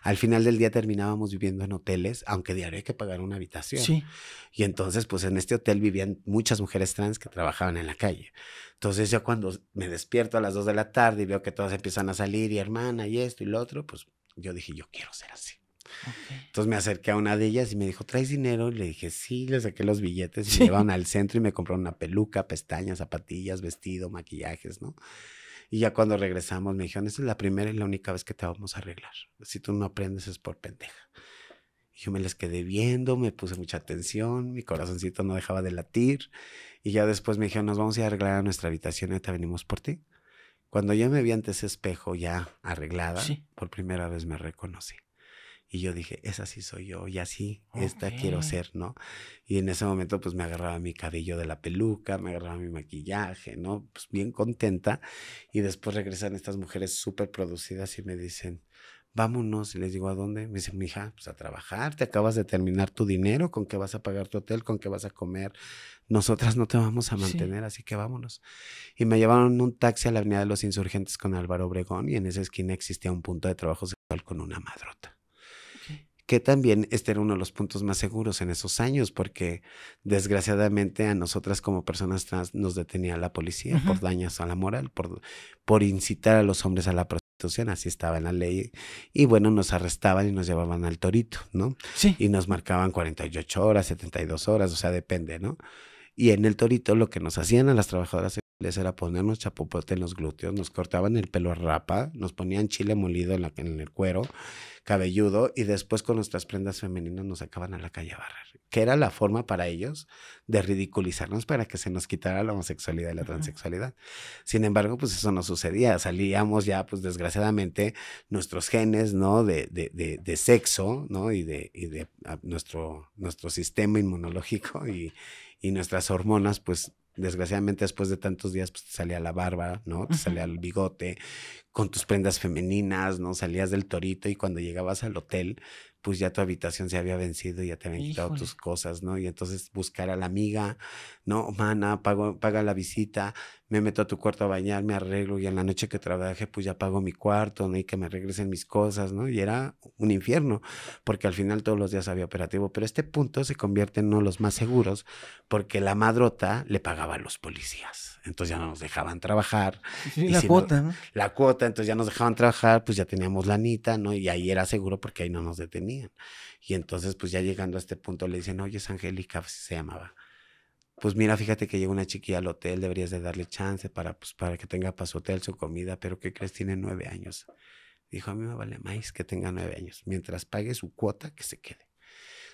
Al final del día terminábamos viviendo en hoteles, aunque diario hay que pagar una habitación. Sí. Y entonces, pues en este hotel vivían muchas mujeres trans que trabajaban en la calle. Entonces yo cuando me despierto a las 2 de la tarde y veo que todas empiezan a salir y hermana y esto y lo otro, pues yo dije, yo quiero ser así. Entonces me acerqué a una de ellas y me dijo, ¿traes dinero? Y le dije, sí, le saqué los billetes y me llevaron al centro y me compraron una peluca, pestañas, zapatillas, vestido, maquillajes, ¿no? Y ya cuando regresamos me dijeron, esa es la primera y la única vez que te vamos a arreglar. Si tú no aprendes es por pendeja. yo me les quedé viendo, me puse mucha atención, mi corazoncito no dejaba de latir. Y ya después me dijeron, nos vamos a arreglar a nuestra habitación, te venimos por ti. Cuando ya me vi ante ese espejo ya arreglada, por primera vez me reconocí. Y yo dije, esa sí soy yo, y así, esta quiero ser, ¿no? Y en ese momento, pues me agarraba mi cabello de la peluca, me agarraba mi maquillaje, ¿no? Pues bien contenta. Y después regresan estas mujeres súper producidas y me dicen, vámonos. Y les digo, ¿a dónde? Me dice, mija, pues a trabajar, te acabas de terminar tu dinero, ¿con qué vas a pagar tu hotel? ¿Con qué vas a comer? Nosotras no te vamos a mantener, así que vámonos. Y me llevaron un taxi a la Avenida de los Insurgentes con Álvaro Obregón, y en esa esquina existía un punto de trabajo sexual con una madrota que también este era uno de los puntos más seguros en esos años, porque desgraciadamente a nosotras como personas trans nos detenía la policía por daños a la moral, por, por incitar a los hombres a la prostitución, así estaba en la ley. Y bueno, nos arrestaban y nos llevaban al torito, ¿no? Sí. Y nos marcaban 48 horas, 72 horas, o sea, depende, ¿no? Y en el torito lo que nos hacían a las trabajadoras les era ponernos chapopote en los glúteos, nos cortaban el pelo a rapa, nos ponían chile molido en, la, en el cuero cabelludo y después con nuestras prendas femeninas nos sacaban a la calle a barrer, que era la forma para ellos de ridiculizarnos para que se nos quitara la homosexualidad y la transexualidad. Sin embargo, pues eso no sucedía, salíamos ya, pues desgraciadamente, nuestros genes, ¿no? De, sexo, ¿no? Y de, y de ah, nuestro, nuestro sistema inmunológico y, y nuestras hormonas, pues Desgraciadamente, después de tantos días, pues te salía la barba, ¿no? Te salía el bigote, con tus prendas femeninas, ¿no? Salías del torito y cuando llegabas al hotel, pues ya tu habitación se había vencido y ya te habían quitado tus cosas, ¿no? Y entonces buscar a la amiga, ¿no? Mana, pago, paga la visita, me meto a tu cuarto a bañar, me arreglo y en la noche que trabajé, pues ya pago mi cuarto, ¿no? Y que me regresen mis cosas, ¿no? Y era un infierno, porque al final todos los días había operativo, pero este punto se convierte en uno de los más seguros porque la madrota le pagaba a los policías, entonces ya no nos dejaban trabajar. y la cuota, La cuota, entonces ya nos dejaban trabajar, pues ya teníamos la anita, ¿no? Y ahí era seguro porque ahí no nos detenían. Y entonces, pues ya llegando a este punto, le dicen, oye, es Angélica, se llamaba. Pues mira, fíjate que llega una chiquilla al hotel, deberías de darle chance para, pues, para que tenga para su hotel su comida, pero ¿qué crees? Tiene nueve años. Dijo, a mí me vale más que tenga nueve años. Mientras pague su cuota, que se quede.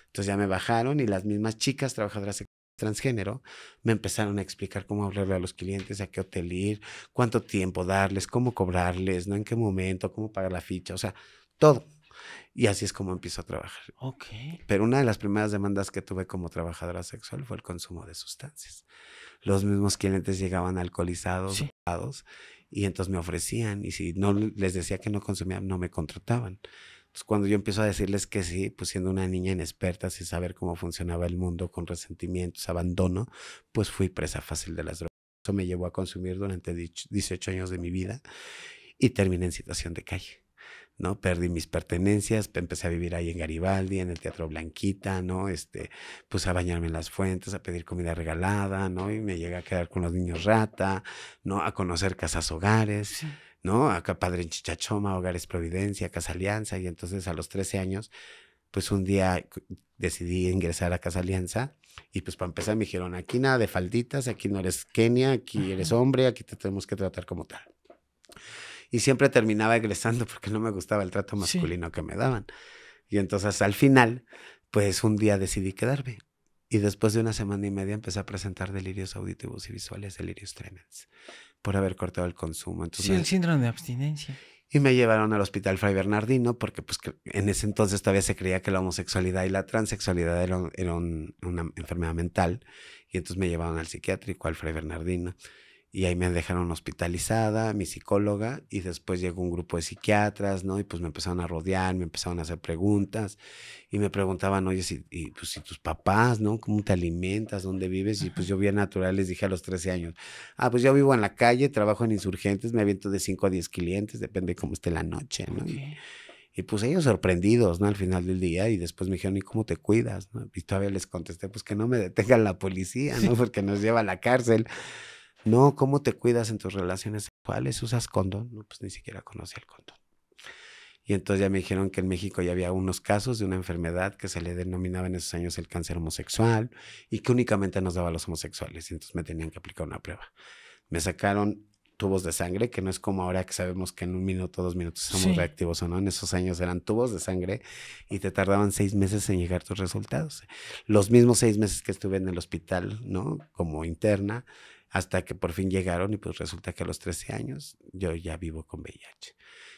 Entonces ya me bajaron y las mismas chicas trabajadoras transgénero, me empezaron a explicar cómo hablarle a los clientes, a qué hotel ir, cuánto tiempo darles, cómo cobrarles, no en qué momento, cómo pagar la ficha, o sea, todo. Y así es como empiezo a trabajar. Pero una de las primeras demandas que tuve como trabajadora sexual fue el consumo de sustancias. Los mismos clientes llegaban alcoholizados, y entonces me ofrecían, y si no les decía que no consumían, no me contrataban. Entonces, cuando yo empiezo a decirles que sí, pues siendo una niña inexperta, sin saber cómo funcionaba el mundo, con resentimientos, abandono, pues fui presa fácil de las drogas. Eso me llevó a consumir durante 18 años de mi vida y terminé en situación de calle. ¿no? Perdí mis pertenencias, empecé a vivir ahí en Garibaldi, en el Teatro Blanquita, ¿no? Este, puse a bañarme en las fuentes, a pedir comida regalada, ¿no? Y me llegué a quedar con los niños rata, ¿no? A conocer casas hogares. ¿no? Acá Padre en Chichachoma, Hogares Providencia, Casa Alianza, y entonces a los 13 años, pues un día decidí ingresar a Casa Alianza, y pues para empezar me dijeron, aquí nada de falditas, aquí no eres Kenia, aquí eres hombre, aquí te tenemos que tratar como tal y siempre terminaba egresando porque no me gustaba el trato masculino que me daban. Y entonces al final, pues un día decidí quedarme. Y después de una semana y media empecé a presentar delirios auditivos y visuales, delirios tremens, por haber cortado el consumo. Entonces, sí, el síndrome de abstinencia. Y me llevaron al hospital Fray Bernardino porque pues en ese entonces todavía se creía que la homosexualidad y la transexualidad eran, eran una enfermedad mental. Y entonces me llevaron al psiquiátrico, al Fray Bernardino y ahí me dejaron hospitalizada, mi psicóloga, y después llegó un grupo de psiquiatras, ¿no? Y pues me empezaron a rodear, me empezaron a hacer preguntas, y me preguntaban, oye, si, y, pues, si tus papás, ¿no? ¿Cómo te alimentas? ¿Dónde vives? Y pues yo bien natural les dije a los 13 años, ah, pues yo vivo en la calle, trabajo en insurgentes, me aviento de 5 a 10 clientes, depende cómo esté la noche, ¿no? Y, pues ellos sorprendidos, ¿no? Al final del día, y después me dijeron, ¿y cómo te cuidas? Y todavía les contesté, pues que no me detenga la policía, ¿no? Porque nos lleva a la cárcel. No, ¿cómo te cuidas en tus relaciones sexuales? ¿Usas condón? No, pues ni siquiera conocía el condón. Y entonces ya me dijeron que en México ya había unos casos de una enfermedad que se le denominaba en esos años el cáncer homosexual y que únicamente nos daba a los homosexuales. Y entonces me tenían que aplicar una prueba. Me sacaron tubos de sangre, que no es como ahora que sabemos que en un minuto, dos minutos somos reactivos o no. En esos años eran tubos de sangre y te tardaban seis meses en llegar tus resultados. Los mismos seis meses que estuve en el hospital, ¿no? Como interna hasta que por fin llegaron y pues resulta que a los 13 años yo ya vivo con VIH.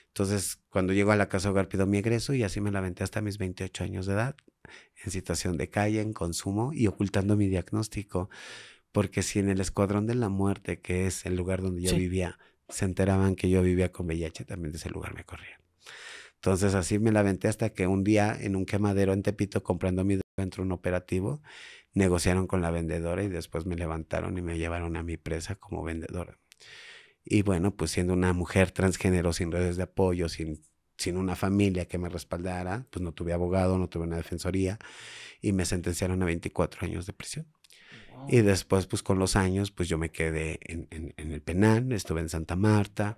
Entonces, cuando llego a la casa hogar pido mi egreso y así me la hasta mis 28 años de edad, en situación de calle, en consumo y ocultando mi diagnóstico, porque si en el Escuadrón de la Muerte, que es el lugar donde yo vivía, se enteraban que yo vivía con VIH, también de ese lugar me corrían. Entonces así me la hasta que un día en un quemadero en Tepito comprando mi droga entró un operativo negociaron con la vendedora y después me levantaron y me llevaron a mi presa como vendedora. Y bueno, pues siendo una mujer transgénero sin redes de apoyo, sin, sin una familia que me respaldara, pues no tuve abogado, no tuve una defensoría y me sentenciaron a 24 años de prisión. Y después, pues con los años, pues yo me quedé en, en el penal, estuve en Santa Marta,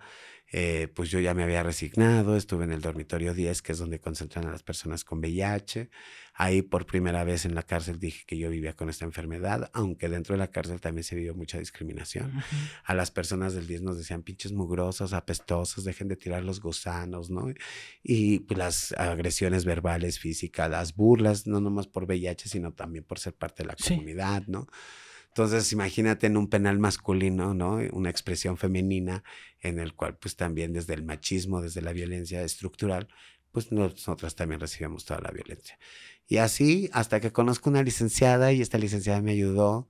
eh, pues yo ya me había resignado, estuve en el dormitorio 10, que es donde concentran a las personas con VIH. Ahí por primera vez en la cárcel dije que yo vivía con esta enfermedad, aunque dentro de la cárcel también se vivió mucha discriminación. A las personas del 10 nos decían pinches mugrosos, apestosos, dejen de tirar los gusanos, ¿no? Y pues, las agresiones verbales, físicas, las burlas, no nomás por VIH, sino también por ser parte de la comunidad, ¿no? Entonces, imagínate en un penal masculino, ¿no? Eh, una expresión femenina en el cual, pues también desde el machismo, desde la violencia estructural, pues nosotras también recibimos toda la violencia. Y así, hasta que conozco una licenciada y esta licenciada me ayudó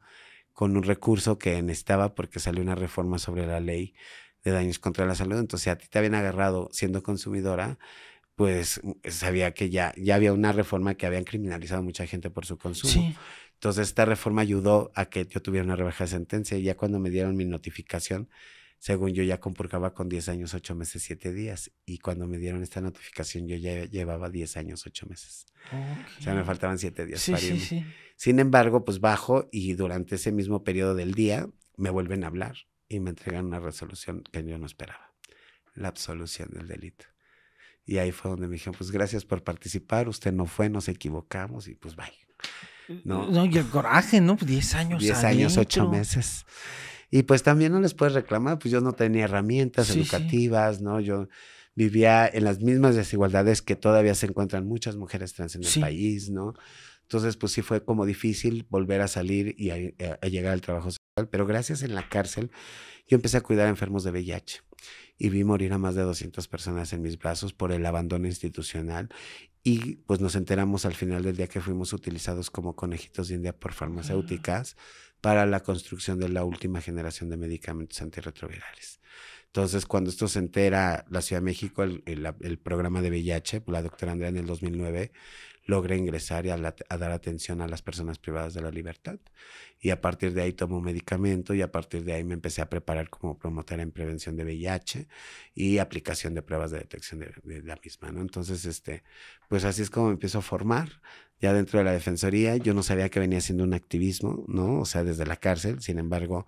con un recurso que necesitaba porque salió una reforma sobre la ley de daños contra la salud. Entonces, a ti te habían agarrado siendo consumidora, pues mm, sabía que ya, ya había una reforma que habían criminalizado a mucha gente por su consumo. Sí. Entonces, esta reforma ayudó a que yo tuviera una rebaja de sentencia. Y ya cuando me dieron mi notificación, según yo ya compurgaba con 10 años, 8 meses, 7 días. Y cuando me dieron esta notificación, yo ya llevaba 10 años, 8 meses. O sea, me faltaban 7 días para Sin embargo, pues bajo y durante ese mismo periodo del día me vuelven a hablar y me entregan una resolución que yo no esperaba. La absolución del delito. Y ahí fue donde me dijeron, pues gracias por participar, usted no fue, nos equivocamos y pues vaya. ¿no? y el coraje, ¿no? Pues, diez 10 años. 10 años, 8 meses. Y pues también no les puedes reclamar, pues yo no tenía herramientas educativas, ¿no? Yo vivía en las mismas desigualdades que todavía se encuentran muchas mujeres trans en el país, ¿no? Entonces, pues sí fue como difícil volver a salir y a, llegar al trabajo sexual. pero gracias en la cárcel yo empecé a cuidar a enfermos de VIH y vi morir a más de 200 personas en mis brazos por el abandono institucional y pues nos enteramos al final del día que fuimos utilizados como conejitos de India por ah. farmacéuticas para la construcción de la última generación de medicamentos antirretrovirales. Entonces, cuando esto se entera la Ciudad de México, el, programa de VIH, la doctora Andrea en el 2009, logré ingresar y a, dar atención a las personas privadas de la libertad. Y a partir de ahí tomo medicamento y a partir de ahí me empecé a preparar como promotora en prevención de VIH y aplicación de pruebas de detección de, la misma, Entonces, este, pues así es como me empiezo a formar ya dentro de la Defensoría. Yo no sabía que venía siendo un activismo, ¿no? O sea, desde la cárcel. Sin embargo,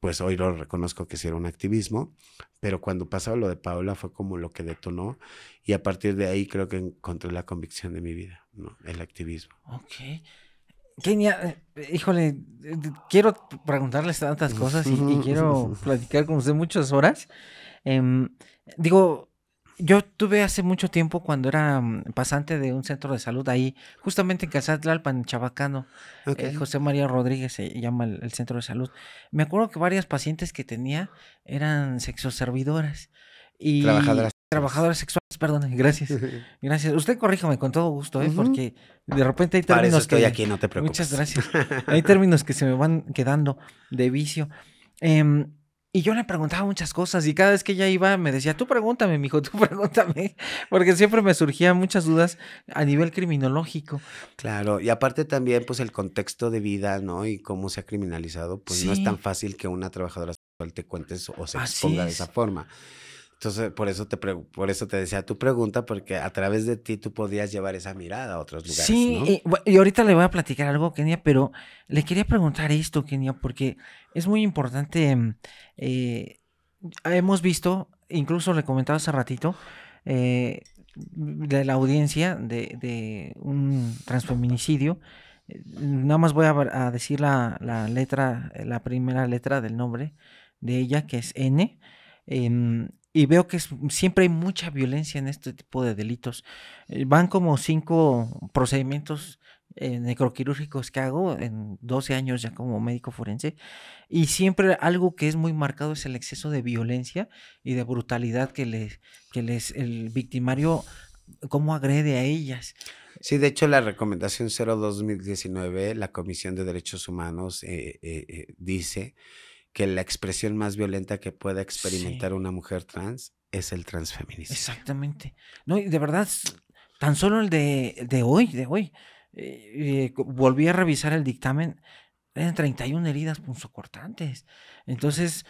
pues hoy lo reconozco que sí era un activismo, pero cuando pasaba lo de Paola fue como lo que detonó y a partir de ahí creo que encontré la convicción de mi vida, ¿no? el activismo. Ok. Kenia, eh, híjole, quiero preguntarles tantas cosas y, quiero platicar con usted muchas horas. Em, digo, yo tuve hace mucho tiempo cuando era mm, pasante de un centro de salud ahí, justamente en Casatlalpan, en Chabacano. Eh, José María Rodríguez se llama el, centro de salud. Me acuerdo que varias pacientes que tenía eran sexoservidoras. Y trabajadoras. Trabajadoras sexuales, perdón, gracias. Gracias. Usted corríjame con todo gusto, ¿eh? porque de repente hay términos Para que. aquí, no te preocupes. Muchas gracias. Hay términos que se me van quedando de vicio. Em, y yo le preguntaba muchas cosas y cada vez que ella iba me decía, tú pregúntame, mijo, tú pregúntame, porque siempre me surgían muchas dudas a nivel criminológico. Claro, y aparte también pues el contexto de vida, ¿no? Y cómo se ha criminalizado, pues no es tan fácil que una trabajadora sexual te cuentes o se ponga de esa forma. Entonces, por eso, te por eso te decía tu pregunta, porque a través de ti tú podías llevar esa mirada a otros lugares. Sí, y, eh, y, ahorita le voy a platicar algo, Kenia, pero le quería preguntar esto, Kenia, porque es muy importante. Mm, eh, hemos visto, incluso le comentaba hace ratito, eh, de la audiencia de, de un transfeminicidio. Nada más voy a, decir la, letra, la primera letra del nombre de ella, que es N. Em, y veo que siempre hay mucha violencia en este tipo de delitos. Eh, van como cinco procedimientos eh, necroquirúrgicos que hago en 12 años ya como médico forense y siempre algo que es muy marcado es el exceso de violencia y de brutalidad que les, que les el victimario cómo agrede a ellas. Sí, de hecho, la recomendación 0-2019, la Comisión de Derechos Humanos, eh, eh dice que la expresión más violenta que pueda experimentar una mujer trans es el transfeminismo. Exactamente. No, y de verdad, tan solo el de, hoy, de hoy, eh, eh, volví a revisar el dictamen, eran 31 heridas punzocortantes. Entonces,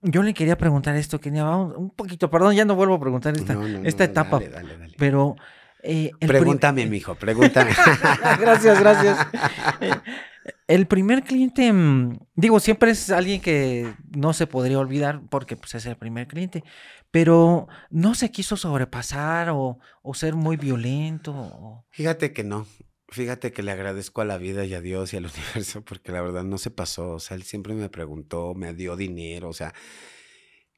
yo le quería preguntar esto, que un poquito, perdón, ya no vuelvo a preguntar esta, etapa, dale, dale, dale. pero... Eh, pregúntame, mijo, pregúntame. gracias, gracias. El primer cliente, mm, digo, siempre es alguien que no se podría olvidar porque pues, es el primer cliente, pero no se quiso sobrepasar o, ser muy violento. Fíjate que no. Fíjate que le agradezco a la vida y a Dios y al universo porque la verdad no se pasó. O sea, él siempre me preguntó, me dio dinero. O sea,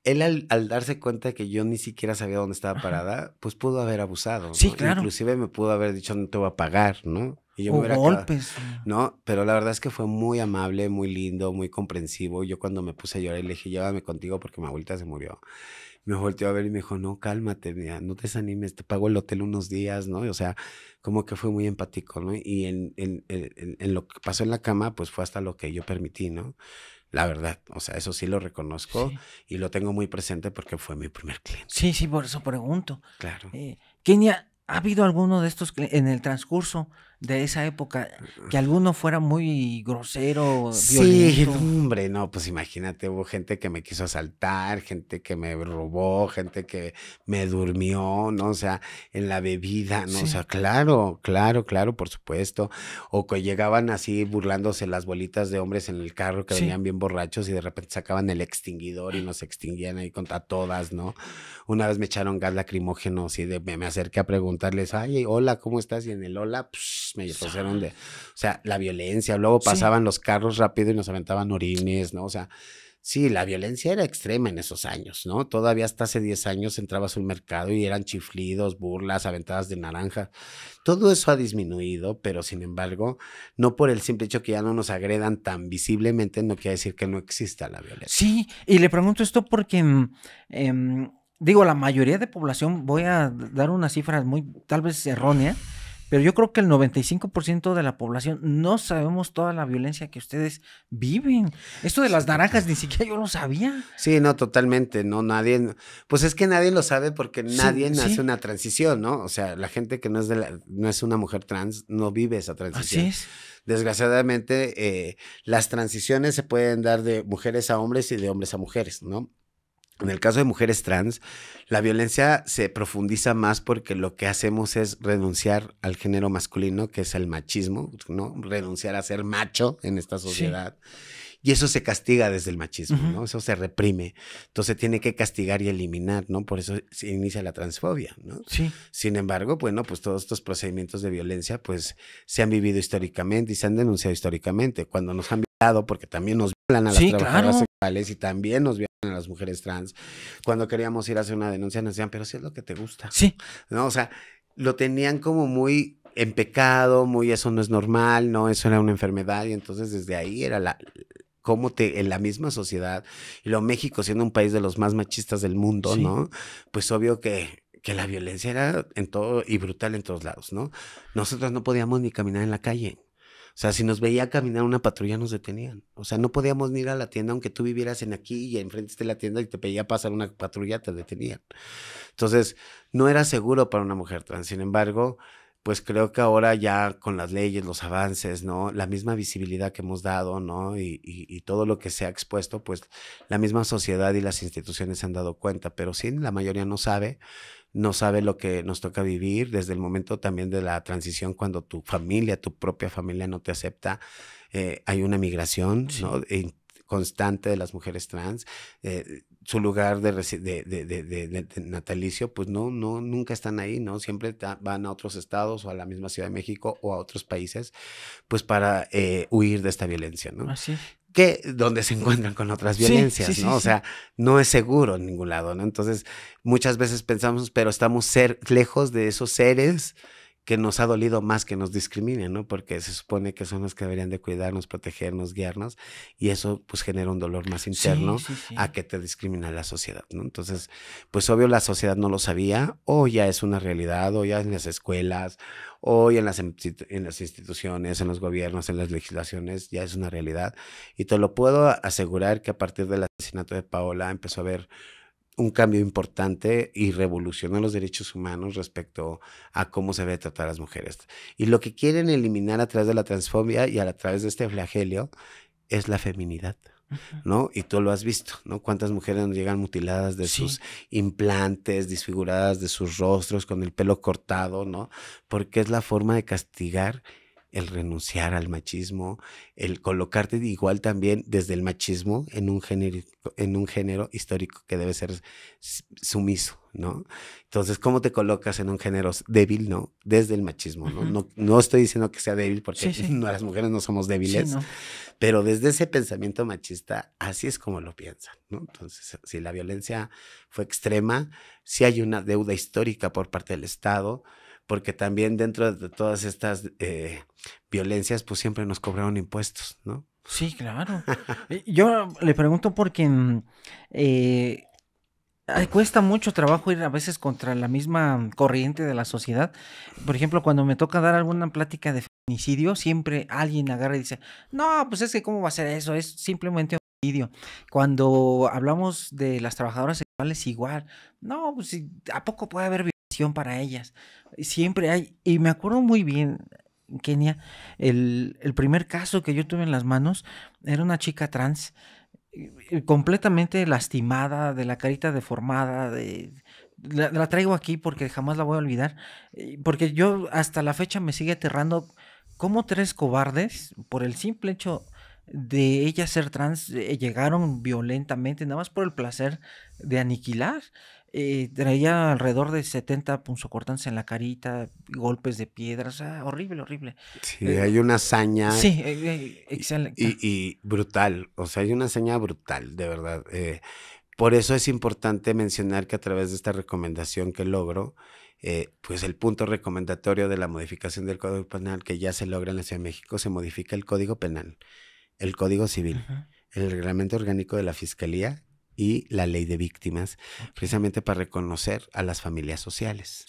él al, darse cuenta que yo ni siquiera sabía dónde estaba parada, pues pudo haber abusado. Sí, claro. Inclusive me pudo haber dicho no te voy a pagar, ¿no? Y yo golpes. no, pero la verdad es que fue muy amable, muy lindo, muy comprensivo. Yo cuando me puse a llorar le dije, llévame contigo porque mi abuelita se murió. Me volteó a ver y me dijo, no, cálmate, no te desanimes, te pago el hotel unos días, ¿no? o sea, como que fue muy empático, ¿no? Y en, en, lo que pasó en la cama, pues fue hasta lo que yo permití, ¿no? La verdad, o sea, eso sí lo reconozco y lo tengo muy presente porque fue mi primer cliente. Sí, sí, por eso pregunto. Claro. Eh, Kenia, ¿ha habido alguno de estos en el transcurso de esa época, que alguno fuera muy grosero, violento. Sí, hombre, no, pues imagínate, hubo gente que me quiso asaltar, gente que me robó, gente que me durmió, ¿no? O sea, en la bebida, ¿no? O sea, claro, claro, claro, por supuesto. O que llegaban así burlándose las bolitas de hombres en el carro que venían bien borrachos y de repente sacaban el extinguidor y nos extinguían ahí contra todas, ¿no? Una vez me echaron gas lacrimógeno, y me, acerqué a preguntarles, ay, hola, ¿cómo estás? Y en el hola, pues, me de. O sea, la violencia, luego pasaban los carros rápido y nos aventaban orines, ¿no? O sea, sí, la violencia era extrema en esos años, ¿no? Todavía hasta hace 10 años entrabas a un mercado y eran chiflidos, burlas, aventadas de naranja. Todo eso ha disminuido, pero sin embargo, no por el simple hecho que ya no nos agredan tan visiblemente, no quiere decir que no exista la violencia. Sí, y le pregunto esto porque. Mm, em, digo, la mayoría de población, voy a dar una cifra muy, tal vez errónea, pero yo creo que el 95% de la población no sabemos toda la violencia que ustedes viven. Esto de las naranjas ni siquiera yo lo sabía. Sí, no, totalmente, no, nadie, pues es que nadie lo sabe porque nadie hace una transición, ¿no? O sea, la gente que no es, de no es una mujer trans no vive esa transición. Así es. Desgraciadamente, eh, las transiciones se pueden dar de mujeres a hombres y de hombres a mujeres, ¿no? En el caso de mujeres trans, la violencia se profundiza más porque lo que hacemos es renunciar al género masculino, que es el machismo, ¿no? Renunciar a ser macho en esta sociedad. Y eso se castiga desde el machismo, ¿no? Eso se reprime. Entonces tiene que castigar y eliminar, ¿no? Por eso se inicia la transfobia, ¿no? Sí. Sin embargo, bueno, pues todos estos procedimientos de violencia, pues se han vivido históricamente y se han denunciado históricamente. Cuando nos han porque también nos violan a las trabajadoras sexuales y también nos violan a las mujeres trans. Cuando queríamos ir a hacer una denuncia, nos decían, pero si es lo que te gusta. Sí. ¿No? O sea, lo tenían como muy en pecado, muy eso no es normal, no, eso era una enfermedad. Y entonces desde ahí era la, cómo te, en la misma sociedad, y lo México siendo un país de los más machistas del mundo, ¿no? Pues obvio que, que la violencia era en todo y brutal en todos lados, ¿no? Nosotros no podíamos ni caminar en la calle. O sea, si nos veía caminar una patrulla, nos detenían. O sea, no podíamos ni ir a la tienda, aunque tú vivieras en aquí y enfrente de la tienda y te veía pasar una patrulla, te detenían. Entonces, no era seguro para una mujer trans. Sin embargo, pues creo que ahora ya con las leyes, los avances, ¿no? La misma visibilidad que hemos dado, ¿no? Y, y, todo lo que se ha expuesto, pues la misma sociedad y las instituciones se han dado cuenta, pero sí, la mayoría no sabe, no sabe lo que nos toca vivir desde el momento también de la transición cuando tu familia, tu propia familia no te acepta. Eh, hay una migración constante de las mujeres trans. Eh, su lugar de, de, natalicio, pues no, no, nunca están ahí, ¿no? Siempre van a otros estados o a la misma Ciudad de México o a otros países, pues para eh, huir de esta violencia, ¿no? Así que donde se encuentran con otras violencias, ¿no? o sea, no es seguro en ningún lado, ¿no? Entonces, muchas veces pensamos, pero estamos ser, lejos de esos seres que nos ha dolido más que nos discriminen, ¿no? Porque se supone que son los que deberían de cuidarnos, protegernos, guiarnos, y eso pues genera un dolor más interno a que te discrimina la sociedad, ¿no? Entonces, pues obvio la sociedad no lo sabía, o ya es una realidad, o ya en las escuelas, o en las, en las instituciones, en los gobiernos, en las legislaciones, ya es una realidad. Y te lo puedo asegurar que a partir del asesinato de Paola empezó a haber un cambio importante y revolucionó los derechos humanos respecto a cómo se debe tratar a las mujeres. Y lo que quieren eliminar a través de la transfobia y a través de este flagelio es la feminidad. ¿no? Y tú lo has visto, ¿no? Cuántas mujeres llegan mutiladas de sus implantes, disfiguradas de sus rostros, con el pelo cortado, ¿no? Porque es la forma de castigar el renunciar al machismo, el colocarte igual también desde el machismo en un género, en un género histórico que debe ser sumiso, ¿no? Entonces, ¿cómo te colocas en un género débil, no? Desde el machismo, ¿no? no, estoy diciendo que sea débil porque No, las mujeres no somos débiles, pero desde ese pensamiento machista, así es como lo piensan, ¿no? Entonces, si la violencia fue extrema, si hay una deuda histórica por parte del Estado, porque también dentro de todas estas eh, violencias, pues siempre nos cobraron impuestos, ¿no? Sí, claro. Eh, yo le pregunto porque mm, eh, cuesta mucho trabajo ir a veces contra la misma corriente de la sociedad. Por ejemplo, cuando me toca dar alguna plática de feminicidio, siempre alguien agarra y dice, no, pues es que cómo va a ser eso, es simplemente un homicidio. Cuando hablamos de las trabajadoras sexuales, igual, no, pues ¿a poco puede haber para ellas. Siempre hay, y me acuerdo muy bien, Kenia, el, primer caso que yo tuve en las manos era una chica trans completamente lastimada, de la carita deformada, de, la, la, traigo aquí porque jamás la voy a olvidar, porque yo hasta la fecha me sigue aterrando como tres cobardes, por el simple hecho de ella ser trans, eh, llegaron violentamente, nada más por el placer de aniquilar. Eh, traía alrededor de 70 punzocortantes en la carita, golpes de piedras, horrible, horrible. Sí, eh, hay una hazaña. Sí, eh, excelente. Y, brutal, o sea, hay una hazaña brutal, de verdad. por eso es importante mencionar que a través de esta recomendación que logro, pues el punto recomendatorio de la modificación del Código Penal que ya se logra en la Ciudad de México, se modifica el Código Penal, el Código Civil, el Reglamento Orgánico de la Fiscalía y la ley de víctimas, precisamente para reconocer a las familias sociales.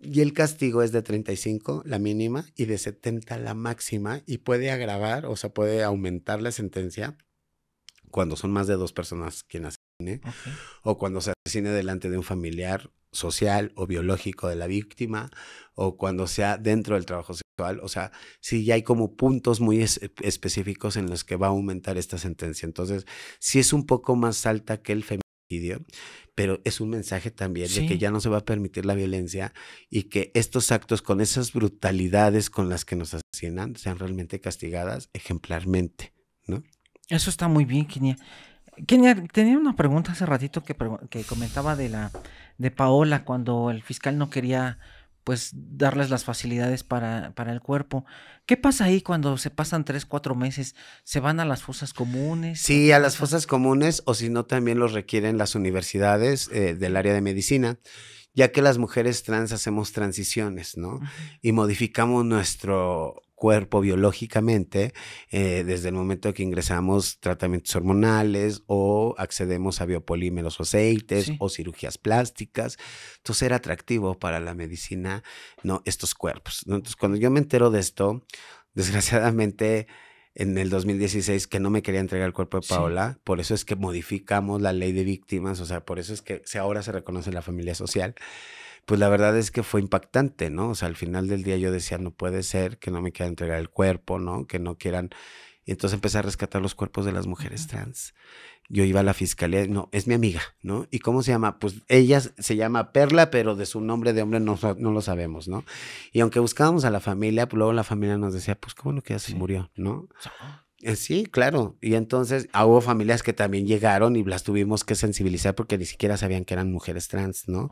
Y el castigo es de 35 la mínima y de 70 la máxima y puede agravar, o sea, puede aumentar la sentencia cuando son más de dos personas quienes asesine o cuando se asesine delante de un familiar social o biológico de la víctima o cuando sea dentro del trabajo sexual. O sea, sí ya hay como puntos muy eh, específicos en los que va a aumentar esta sentencia. Entonces, sí es un poco más alta que el feminicidio, pero es un mensaje también de que ya no se va a permitir la violencia y que estos actos con esas brutalidades con las que nos asesinan sean realmente castigadas ejemplarmente, ¿no? Eso está muy bien, Kenia. Kenia, tenía una pregunta hace ratito que, comentaba de la de Paola cuando el fiscal no quería pues darles las facilidades para, para el cuerpo. ¿Qué pasa ahí cuando se pasan tres, cuatro meses? ¿Se van a las fosas comunes? Sí, a las fosas comunes o si no también los requieren las universidades eh, del área de medicina ya que las mujeres trans hacemos transiciones, ¿no? Y modificamos nuestro cuerpo biológicamente eh, desde el momento que ingresamos tratamientos hormonales o accedemos a biopolímeros o aceites o cirugías plásticas. Entonces era atractivo para la medicina ¿no? estos cuerpos. Entonces cuando yo me entero de esto, desgraciadamente en el 2016 que no me quería entregar el cuerpo de Paola. Por eso es que modificamos la ley de víctimas, o sea, por eso es que ahora se reconoce la familia social. Pues la verdad es que fue impactante, ¿no? O sea, al final del día yo decía, no puede ser que no me quieran entregar el cuerpo, ¿no? Que no quieran y Entonces empecé a rescatar los cuerpos de las mujeres trans. Yo iba a la fiscalía, no, es mi amiga, ¿no? ¿Y cómo se llama? Pues ella se llama Perla, pero de su nombre de hombre no, lo sabemos, ¿no? Y aunque buscábamos a la familia, pues luego la familia nos decía, pues cómo no que ya se murió, ¿no? Eh, sí, claro. Y entonces ah, hubo familias que también llegaron y las tuvimos que sensibilizar porque ni siquiera sabían que eran mujeres trans, ¿no?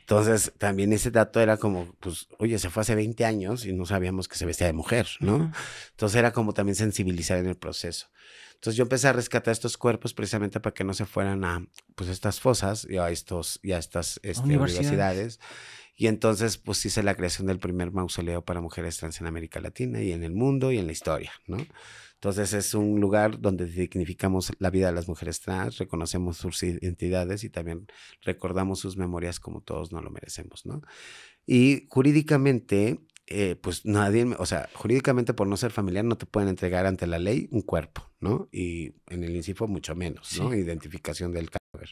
Entonces también ese dato era como, pues, oye, se fue hace 20 años y no sabíamos que se vestía de mujer, ¿no? Entonces era como también sensibilizar en el proceso. Entonces yo empecé a rescatar estos cuerpos precisamente para que no se fueran a, pues, estas fosas y a, estos, y estas este, universidades. universidades. Y entonces, pues hice la creación del primer mausoleo para mujeres trans en América Latina y en el mundo y en la historia, ¿no? Entonces es un lugar donde dignificamos la vida de las mujeres trans, reconocemos sus identidades y también recordamos sus memorias como todos nos lo merecemos, ¿no? Y jurídicamente, eh, pues nadie, o sea, jurídicamente por no ser familiar no te pueden entregar ante la ley un cuerpo, ¿no? Y en el INCIFO mucho menos, ¿no? Identificación del cadáver.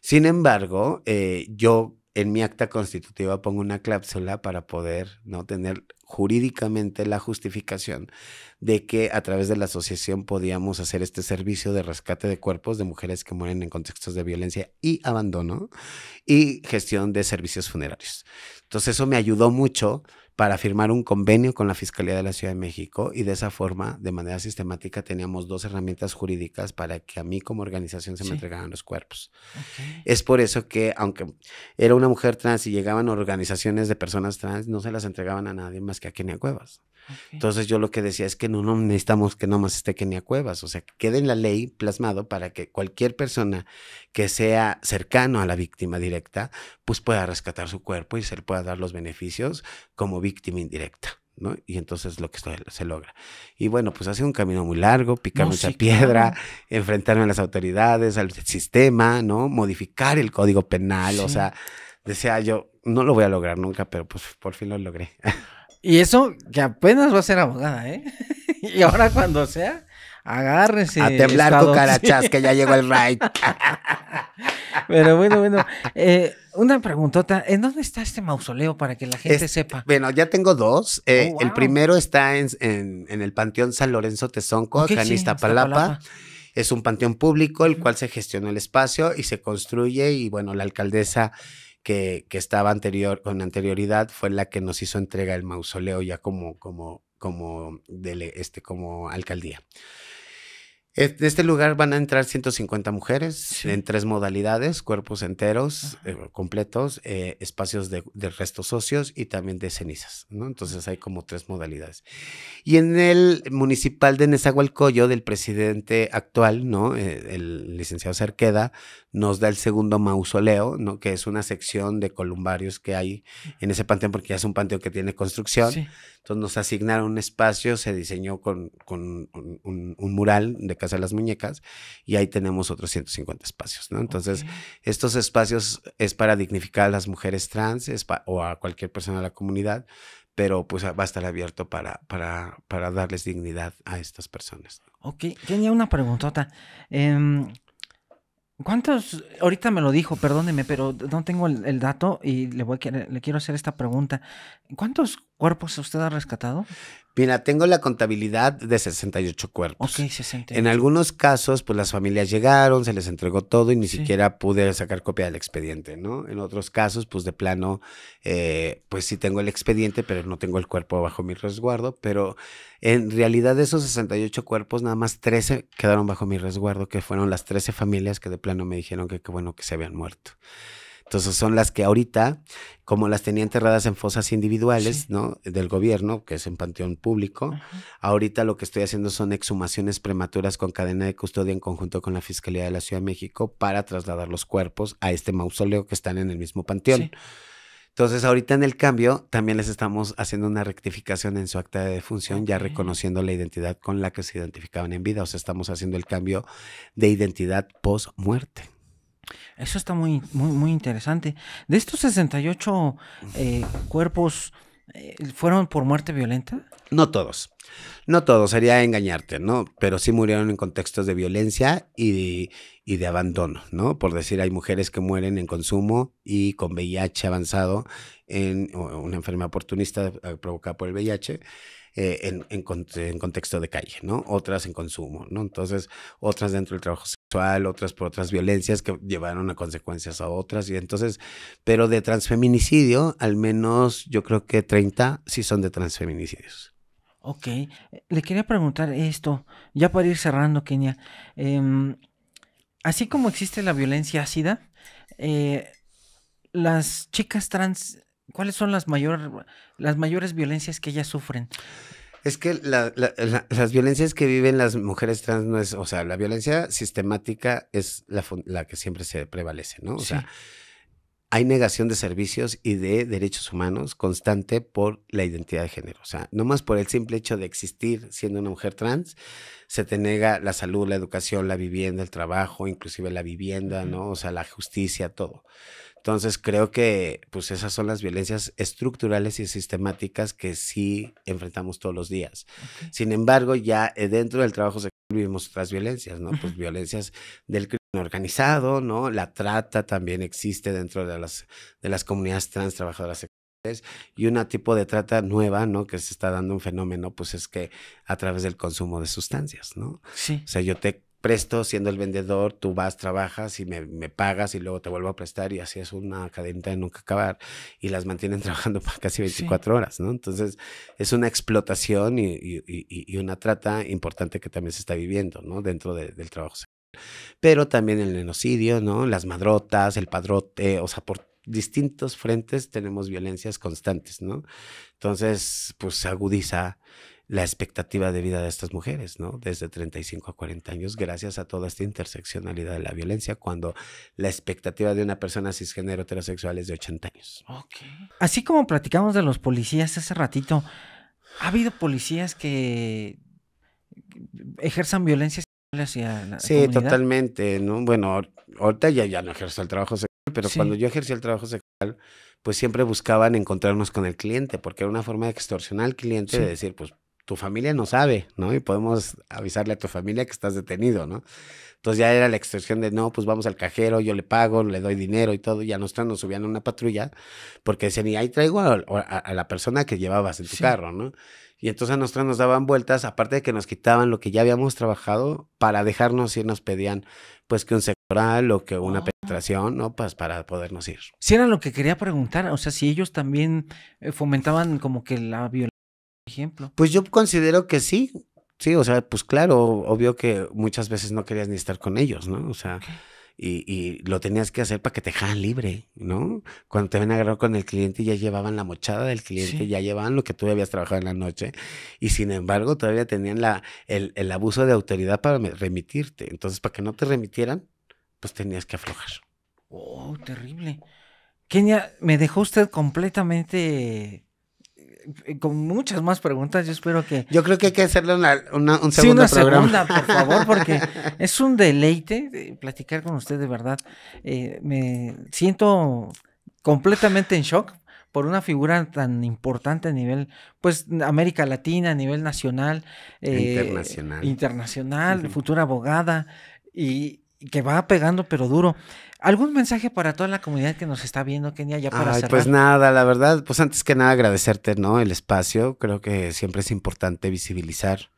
Sin embargo, eh, yo en mi acta constitutiva pongo una clápsula para poder no tener jurídicamente la justificación de que a través de la asociación podíamos hacer este servicio de rescate de cuerpos de mujeres que mueren en contextos de violencia y abandono y gestión de servicios funerarios. Entonces eso me ayudó mucho para firmar un convenio con la Fiscalía de la Ciudad de México y de esa forma, de manera sistemática, teníamos dos herramientas jurídicas para que a mí como organización se me entregaran los cuerpos. Es por eso que, aunque era una mujer trans y llegaban organizaciones de personas trans, no se las entregaban a nadie más que a Kenia Cuevas. Entonces yo lo que decía es que no, necesitamos que no más esté Kenia Cuevas, o sea, que quede en la ley plasmado para que cualquier persona que sea cercano a la víctima directa, pues pueda rescatar su cuerpo y se le pueda dar los beneficios como víctima víctima indirecta. ¿no? Y entonces lo que se logra. Y bueno, pues ha sido un camino muy largo, picar mucha piedra, enfrentarme a las autoridades, al sistema, ¿no? Modificar el código penal, o sea, decía yo, no lo voy a lograr nunca, pero pues por fin lo logré. Y eso que apenas va a ser abogada, ¿eh? y ahora cuando sea, agárrese A temblar tu cucarachas, que ya llegó el raid. Pero bueno, bueno. Eh, una preguntota, ¿en dónde está este mausoleo para que la gente este, sepa? Bueno, ya tengo dos. Eh, oh, el primero está en, el Panteón San Lorenzo Tezonco, Canista Palapa Es un panteón público, el cual se gestiona el espacio y se construye. Y bueno, la alcaldesa que, estaba anterior, con anterioridad fue la que nos hizo entrega el mausoleo ya como, como, como, este, como alcaldía en este lugar van a entrar 150 mujeres en tres modalidades, cuerpos enteros, eh, completos, eh, espacios de, restos socios y también de cenizas, ¿no? Entonces hay como tres modalidades. Y en el municipal de Nezahualcoyo, del presidente actual, ¿no? Eh, el licenciado Cerqueda, nos da el segundo mausoleo, ¿no? que es una sección de columbarios que hay en ese panteón, porque ya es un panteón que tiene construcción. Entonces nos asignaron un espacio, se diseñó con, un, mural de Casa de las Muñecas y ahí tenemos otros 150 espacios. ¿no? Entonces, estos espacios es para dignificar a las mujeres trans o a cualquier persona de la comunidad, pero pues va a estar abierto para, para, para darles dignidad a estas personas. Ok, tenía una preguntota. Em, ¿Cuántos? Ahorita me lo dijo, perdóneme, pero no tengo el, dato y le, voy, le quiero hacer esta pregunta. ¿Cuántos cuerpos usted ha rescatado? Mira, tengo la contabilidad de 68 cuerpos. Ok, 68. En algunos casos, pues las familias llegaron, se les entregó todo y ni siquiera pude sacar copia del expediente, ¿no? En otros casos, pues de plano, eh, pues sí tengo el expediente, pero no tengo el cuerpo bajo mi resguardo. Pero en realidad de esos 68 cuerpos, nada más 13 quedaron bajo mi resguardo, que fueron las 13 familias que de plano me dijeron que, qué bueno, que se habían muerto. Entonces son las que ahorita, como las tenía enterradas en fosas individuales, ¿no? Del gobierno, que es en panteón público, ahorita lo que estoy haciendo son exhumaciones prematuras con cadena de custodia en conjunto con la Fiscalía de la Ciudad de México para trasladar los cuerpos a este mausoleo que están en el mismo panteón. Entonces, ahorita en el cambio, también les estamos haciendo una rectificación en su acta de defunción, ya reconociendo la identidad con la que se identificaban en vida. O sea, estamos haciendo el cambio de identidad post-muerte. Eso está muy, muy, muy interesante. De estos 68 eh, cuerpos, eh, ¿fueron por muerte violenta? No todos. No todos, sería engañarte, ¿no? Pero sí murieron en contextos de violencia y, y de abandono, ¿no? Por decir, hay mujeres que mueren en consumo y con VIH avanzado, en una enfermedad oportunista eh, provocada por el VIH. Eh, en, contexto de calle, ¿no? Otras en consumo, ¿no? Entonces, otras dentro del trabajo sexual, otras por otras violencias que llevaron a consecuencias a otras. Y entonces, pero de transfeminicidio, al menos yo creo que 30 sí son de transfeminicidios. Ok, eh, le quería preguntar esto, ya para ir cerrando, Kenia. Em, así como existe la violencia ácida, eh, las chicas trans ¿Cuáles son las, mayor, las mayores violencias que ellas sufren? Es que las violencias que viven las mujeres trans no es, o sea, la violencia sistemática es la, que siempre se prevalece, ¿no? O sea, hay negación de servicios y de derechos humanos constante por la identidad de género. O sea, no más por el simple hecho de existir siendo una mujer trans, se te nega la salud, la educación, la vivienda, el trabajo, inclusive la vivienda, ¿no? O sea, la justicia, todo. Entonces creo que pues esas son las violencias estructurales y sistemáticas que sí enfrentamos todos los días. Sin embargo, ya eh, dentro del trabajo sexual vivimos otras violencias, ¿no? Pues violencias del organizado, ¿no? La trata también existe dentro de las, de las comunidades trans trabajadoras sexuales y un tipo de trata nueva, ¿no? Que se está dando un fenómeno, pues es que a través del consumo de sustancias, ¿no? Sí. O sea, yo te presto siendo el vendedor, tú vas, trabajas y me, me, pagas y luego te vuelvo a prestar y así es una cadena de nunca acabar y las mantienen trabajando para casi 24 horas, ¿no? Entonces es una explotación y, una trata importante que también se está viviendo, ¿no? Dentro del trabajo sexual pero también el genocidio, ¿no? Las madrotas, el padrote, o sea, por distintos frentes tenemos violencias constantes, ¿no? Entonces, pues agudiza la expectativa de vida de estas mujeres, ¿no? Desde 35 a 40 años, gracias a toda esta interseccionalidad de la violencia, cuando la expectativa de una persona cisgénero heterosexual es de 80 años. Okay. Así como platicamos de los policías hace ratito, ¿ha habido policías que ejerzan violencias Sí, totalmente. ¿no? Bueno, ahorita ya, no ejerzo el trabajo sexual, pero cuando yo ejercía el trabajo sexual, pues siempre buscaban encontrarnos con el cliente, porque era una forma de extorsionar al cliente, de decir, pues tu familia no sabe, ¿no? Y podemos avisarle a tu familia que estás detenido, ¿no? Entonces ya era la extorsión de, no, pues vamos al cajero, yo le pago, le doy dinero y todo. Y a nosotros nos subían a una patrulla porque decían, y ahí traigo a, la persona que llevabas en tu carro, ¿no? Y entonces a nosotros nos daban vueltas, aparte de que nos quitaban lo que ya habíamos trabajado, para dejarnos ir nos pedían pues que un sectoral o que una ah. penetración, ¿no? Pues para podernos ir. Si era lo que quería preguntar, o sea, si ellos también eh, fomentaban como que la violencia, por ejemplo. Pues yo considero que sí, sí, o sea, pues claro, obvio que muchas veces no querías ni estar con ellos, ¿no? O sea y, y, lo tenías que hacer para que te dejaran libre, ¿no? Cuando te ven a agarrar con el cliente ya llevaban la mochada del cliente, ya llevaban lo que tú habías trabajado en la noche y sin embargo todavía tenían la, el, el abuso de autoridad para remitirte. Entonces, para que no te remitieran, pues tenías que aflojar. Oh, terrible. Kenia, me dejó usted completamente eh, con muchas más preguntas, yo espero que... Yo creo que hay que hacerle una, un segundo una segunda, por favor, porque es un deleite eh, platicar con usted, de verdad. Eh, me siento completamente en shock por una figura tan importante a nivel, pues, América Latina, a nivel nacional. internacional. Internacional, futura abogada. Y, que va pegando pero duro. ¿Algún mensaje para toda la comunidad que nos está viendo, Kenia, ya para Pues nada, la verdad, pues antes que nada agradecerte, ¿no? El espacio, creo que siempre es importante visibilizar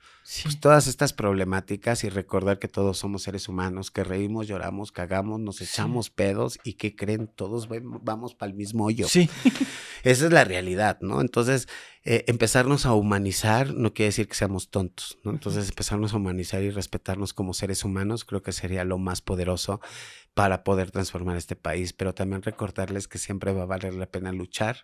pues, todas estas problemáticas y recordar que todos somos seres humanos, que reímos, lloramos, cagamos, nos echamos pedos y que creen, todos vamos para el mismo hoyo. Sí. Esa es la realidad, ¿no? Entonces, eh, empezarnos a humanizar no quiere decir que seamos tontos, ¿no? Entonces empezarnos a humanizar y respetarnos como seres humanos creo que sería lo más poderoso para poder transformar este país, pero también recordarles que siempre va a valer la pena luchar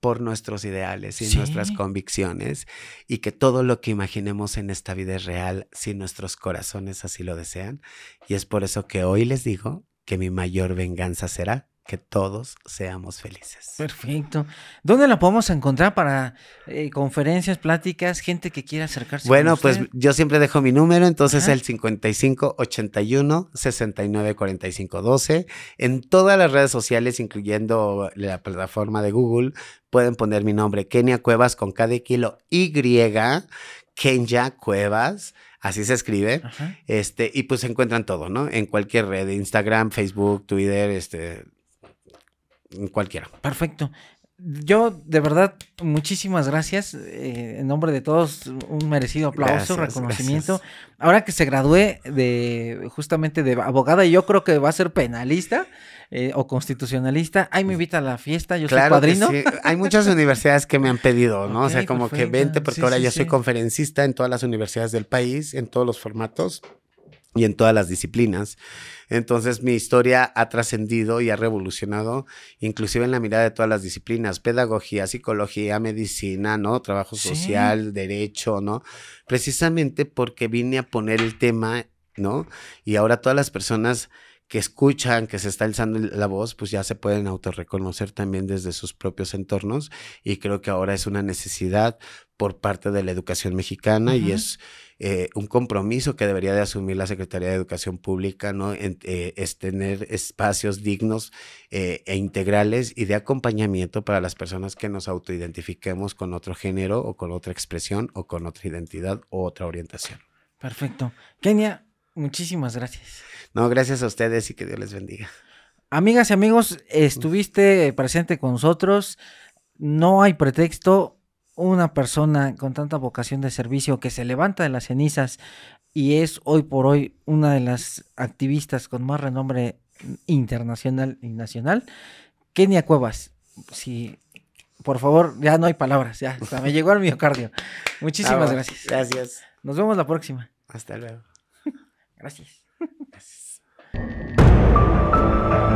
por nuestros ideales y nuestras convicciones y que todo lo que imaginemos en esta vida es real si nuestros corazones así lo desean. Y es por eso que hoy les digo que mi mayor venganza será que todos seamos felices. Perfecto. ¿Dónde la podemos encontrar para eh, conferencias, pláticas, gente que quiera acercarse? Bueno, pues yo siempre dejo mi número, entonces el 5581 81 En todas las redes sociales, incluyendo la plataforma de Google, pueden poner mi nombre, Kenia Cuevas con K de kilo Y, Kenya Cuevas así se escribe. Este, y pues se encuentran todo, ¿no? En cualquier red, Instagram, Facebook, Twitter, este, cualquiera. Perfecto. Yo, de verdad, muchísimas gracias. Eh, en nombre de todos, un merecido aplauso, reconocimiento. Ahora que se gradué de justamente de abogada, y yo creo que va a ser penalista eh, o constitucionalista. Ahí me mm. invita a la fiesta, yo soy cuadrino. Hay muchas universidades que me han pedido, ¿no? o sea, como que vente, porque ahora yo soy conferencista en todas las universidades del país, en todos los formatos y en todas las disciplinas. Entonces mi historia ha trascendido y ha revolucionado, inclusive en la mirada de todas las disciplinas, pedagogía, psicología, medicina, ¿no? Trabajo social, derecho, ¿no? Precisamente porque vine a poner el tema, ¿no? Y ahora todas las personas que escuchan, que se está alzando la voz, pues ya se pueden autorreconocer también desde sus propios entornos y creo que ahora es una necesidad por parte de la educación mexicana y es eh, un compromiso que debería de asumir la Secretaría de Educación Pública, ¿no? Eh, es tener espacios dignos eh, e integrales y de acompañamiento para las personas que nos autoidentifiquemos con otro género o con otra expresión o con otra identidad o otra orientación. Perfecto. Kenia, muchísimas gracias. No, gracias a ustedes y que Dios les bendiga. Amigas y amigos, estuviste presente con nosotros. No hay pretexto una persona con tanta vocación de servicio que se levanta de las cenizas y es hoy por hoy una de las activistas con más renombre internacional y nacional, Kenia Cuevas. Si, por favor, ya no hay palabras, ya me llegó al miocardio. Muchísimas gracias. Gracias. Nos vemos la próxima. Hasta luego. Gracias. gracias.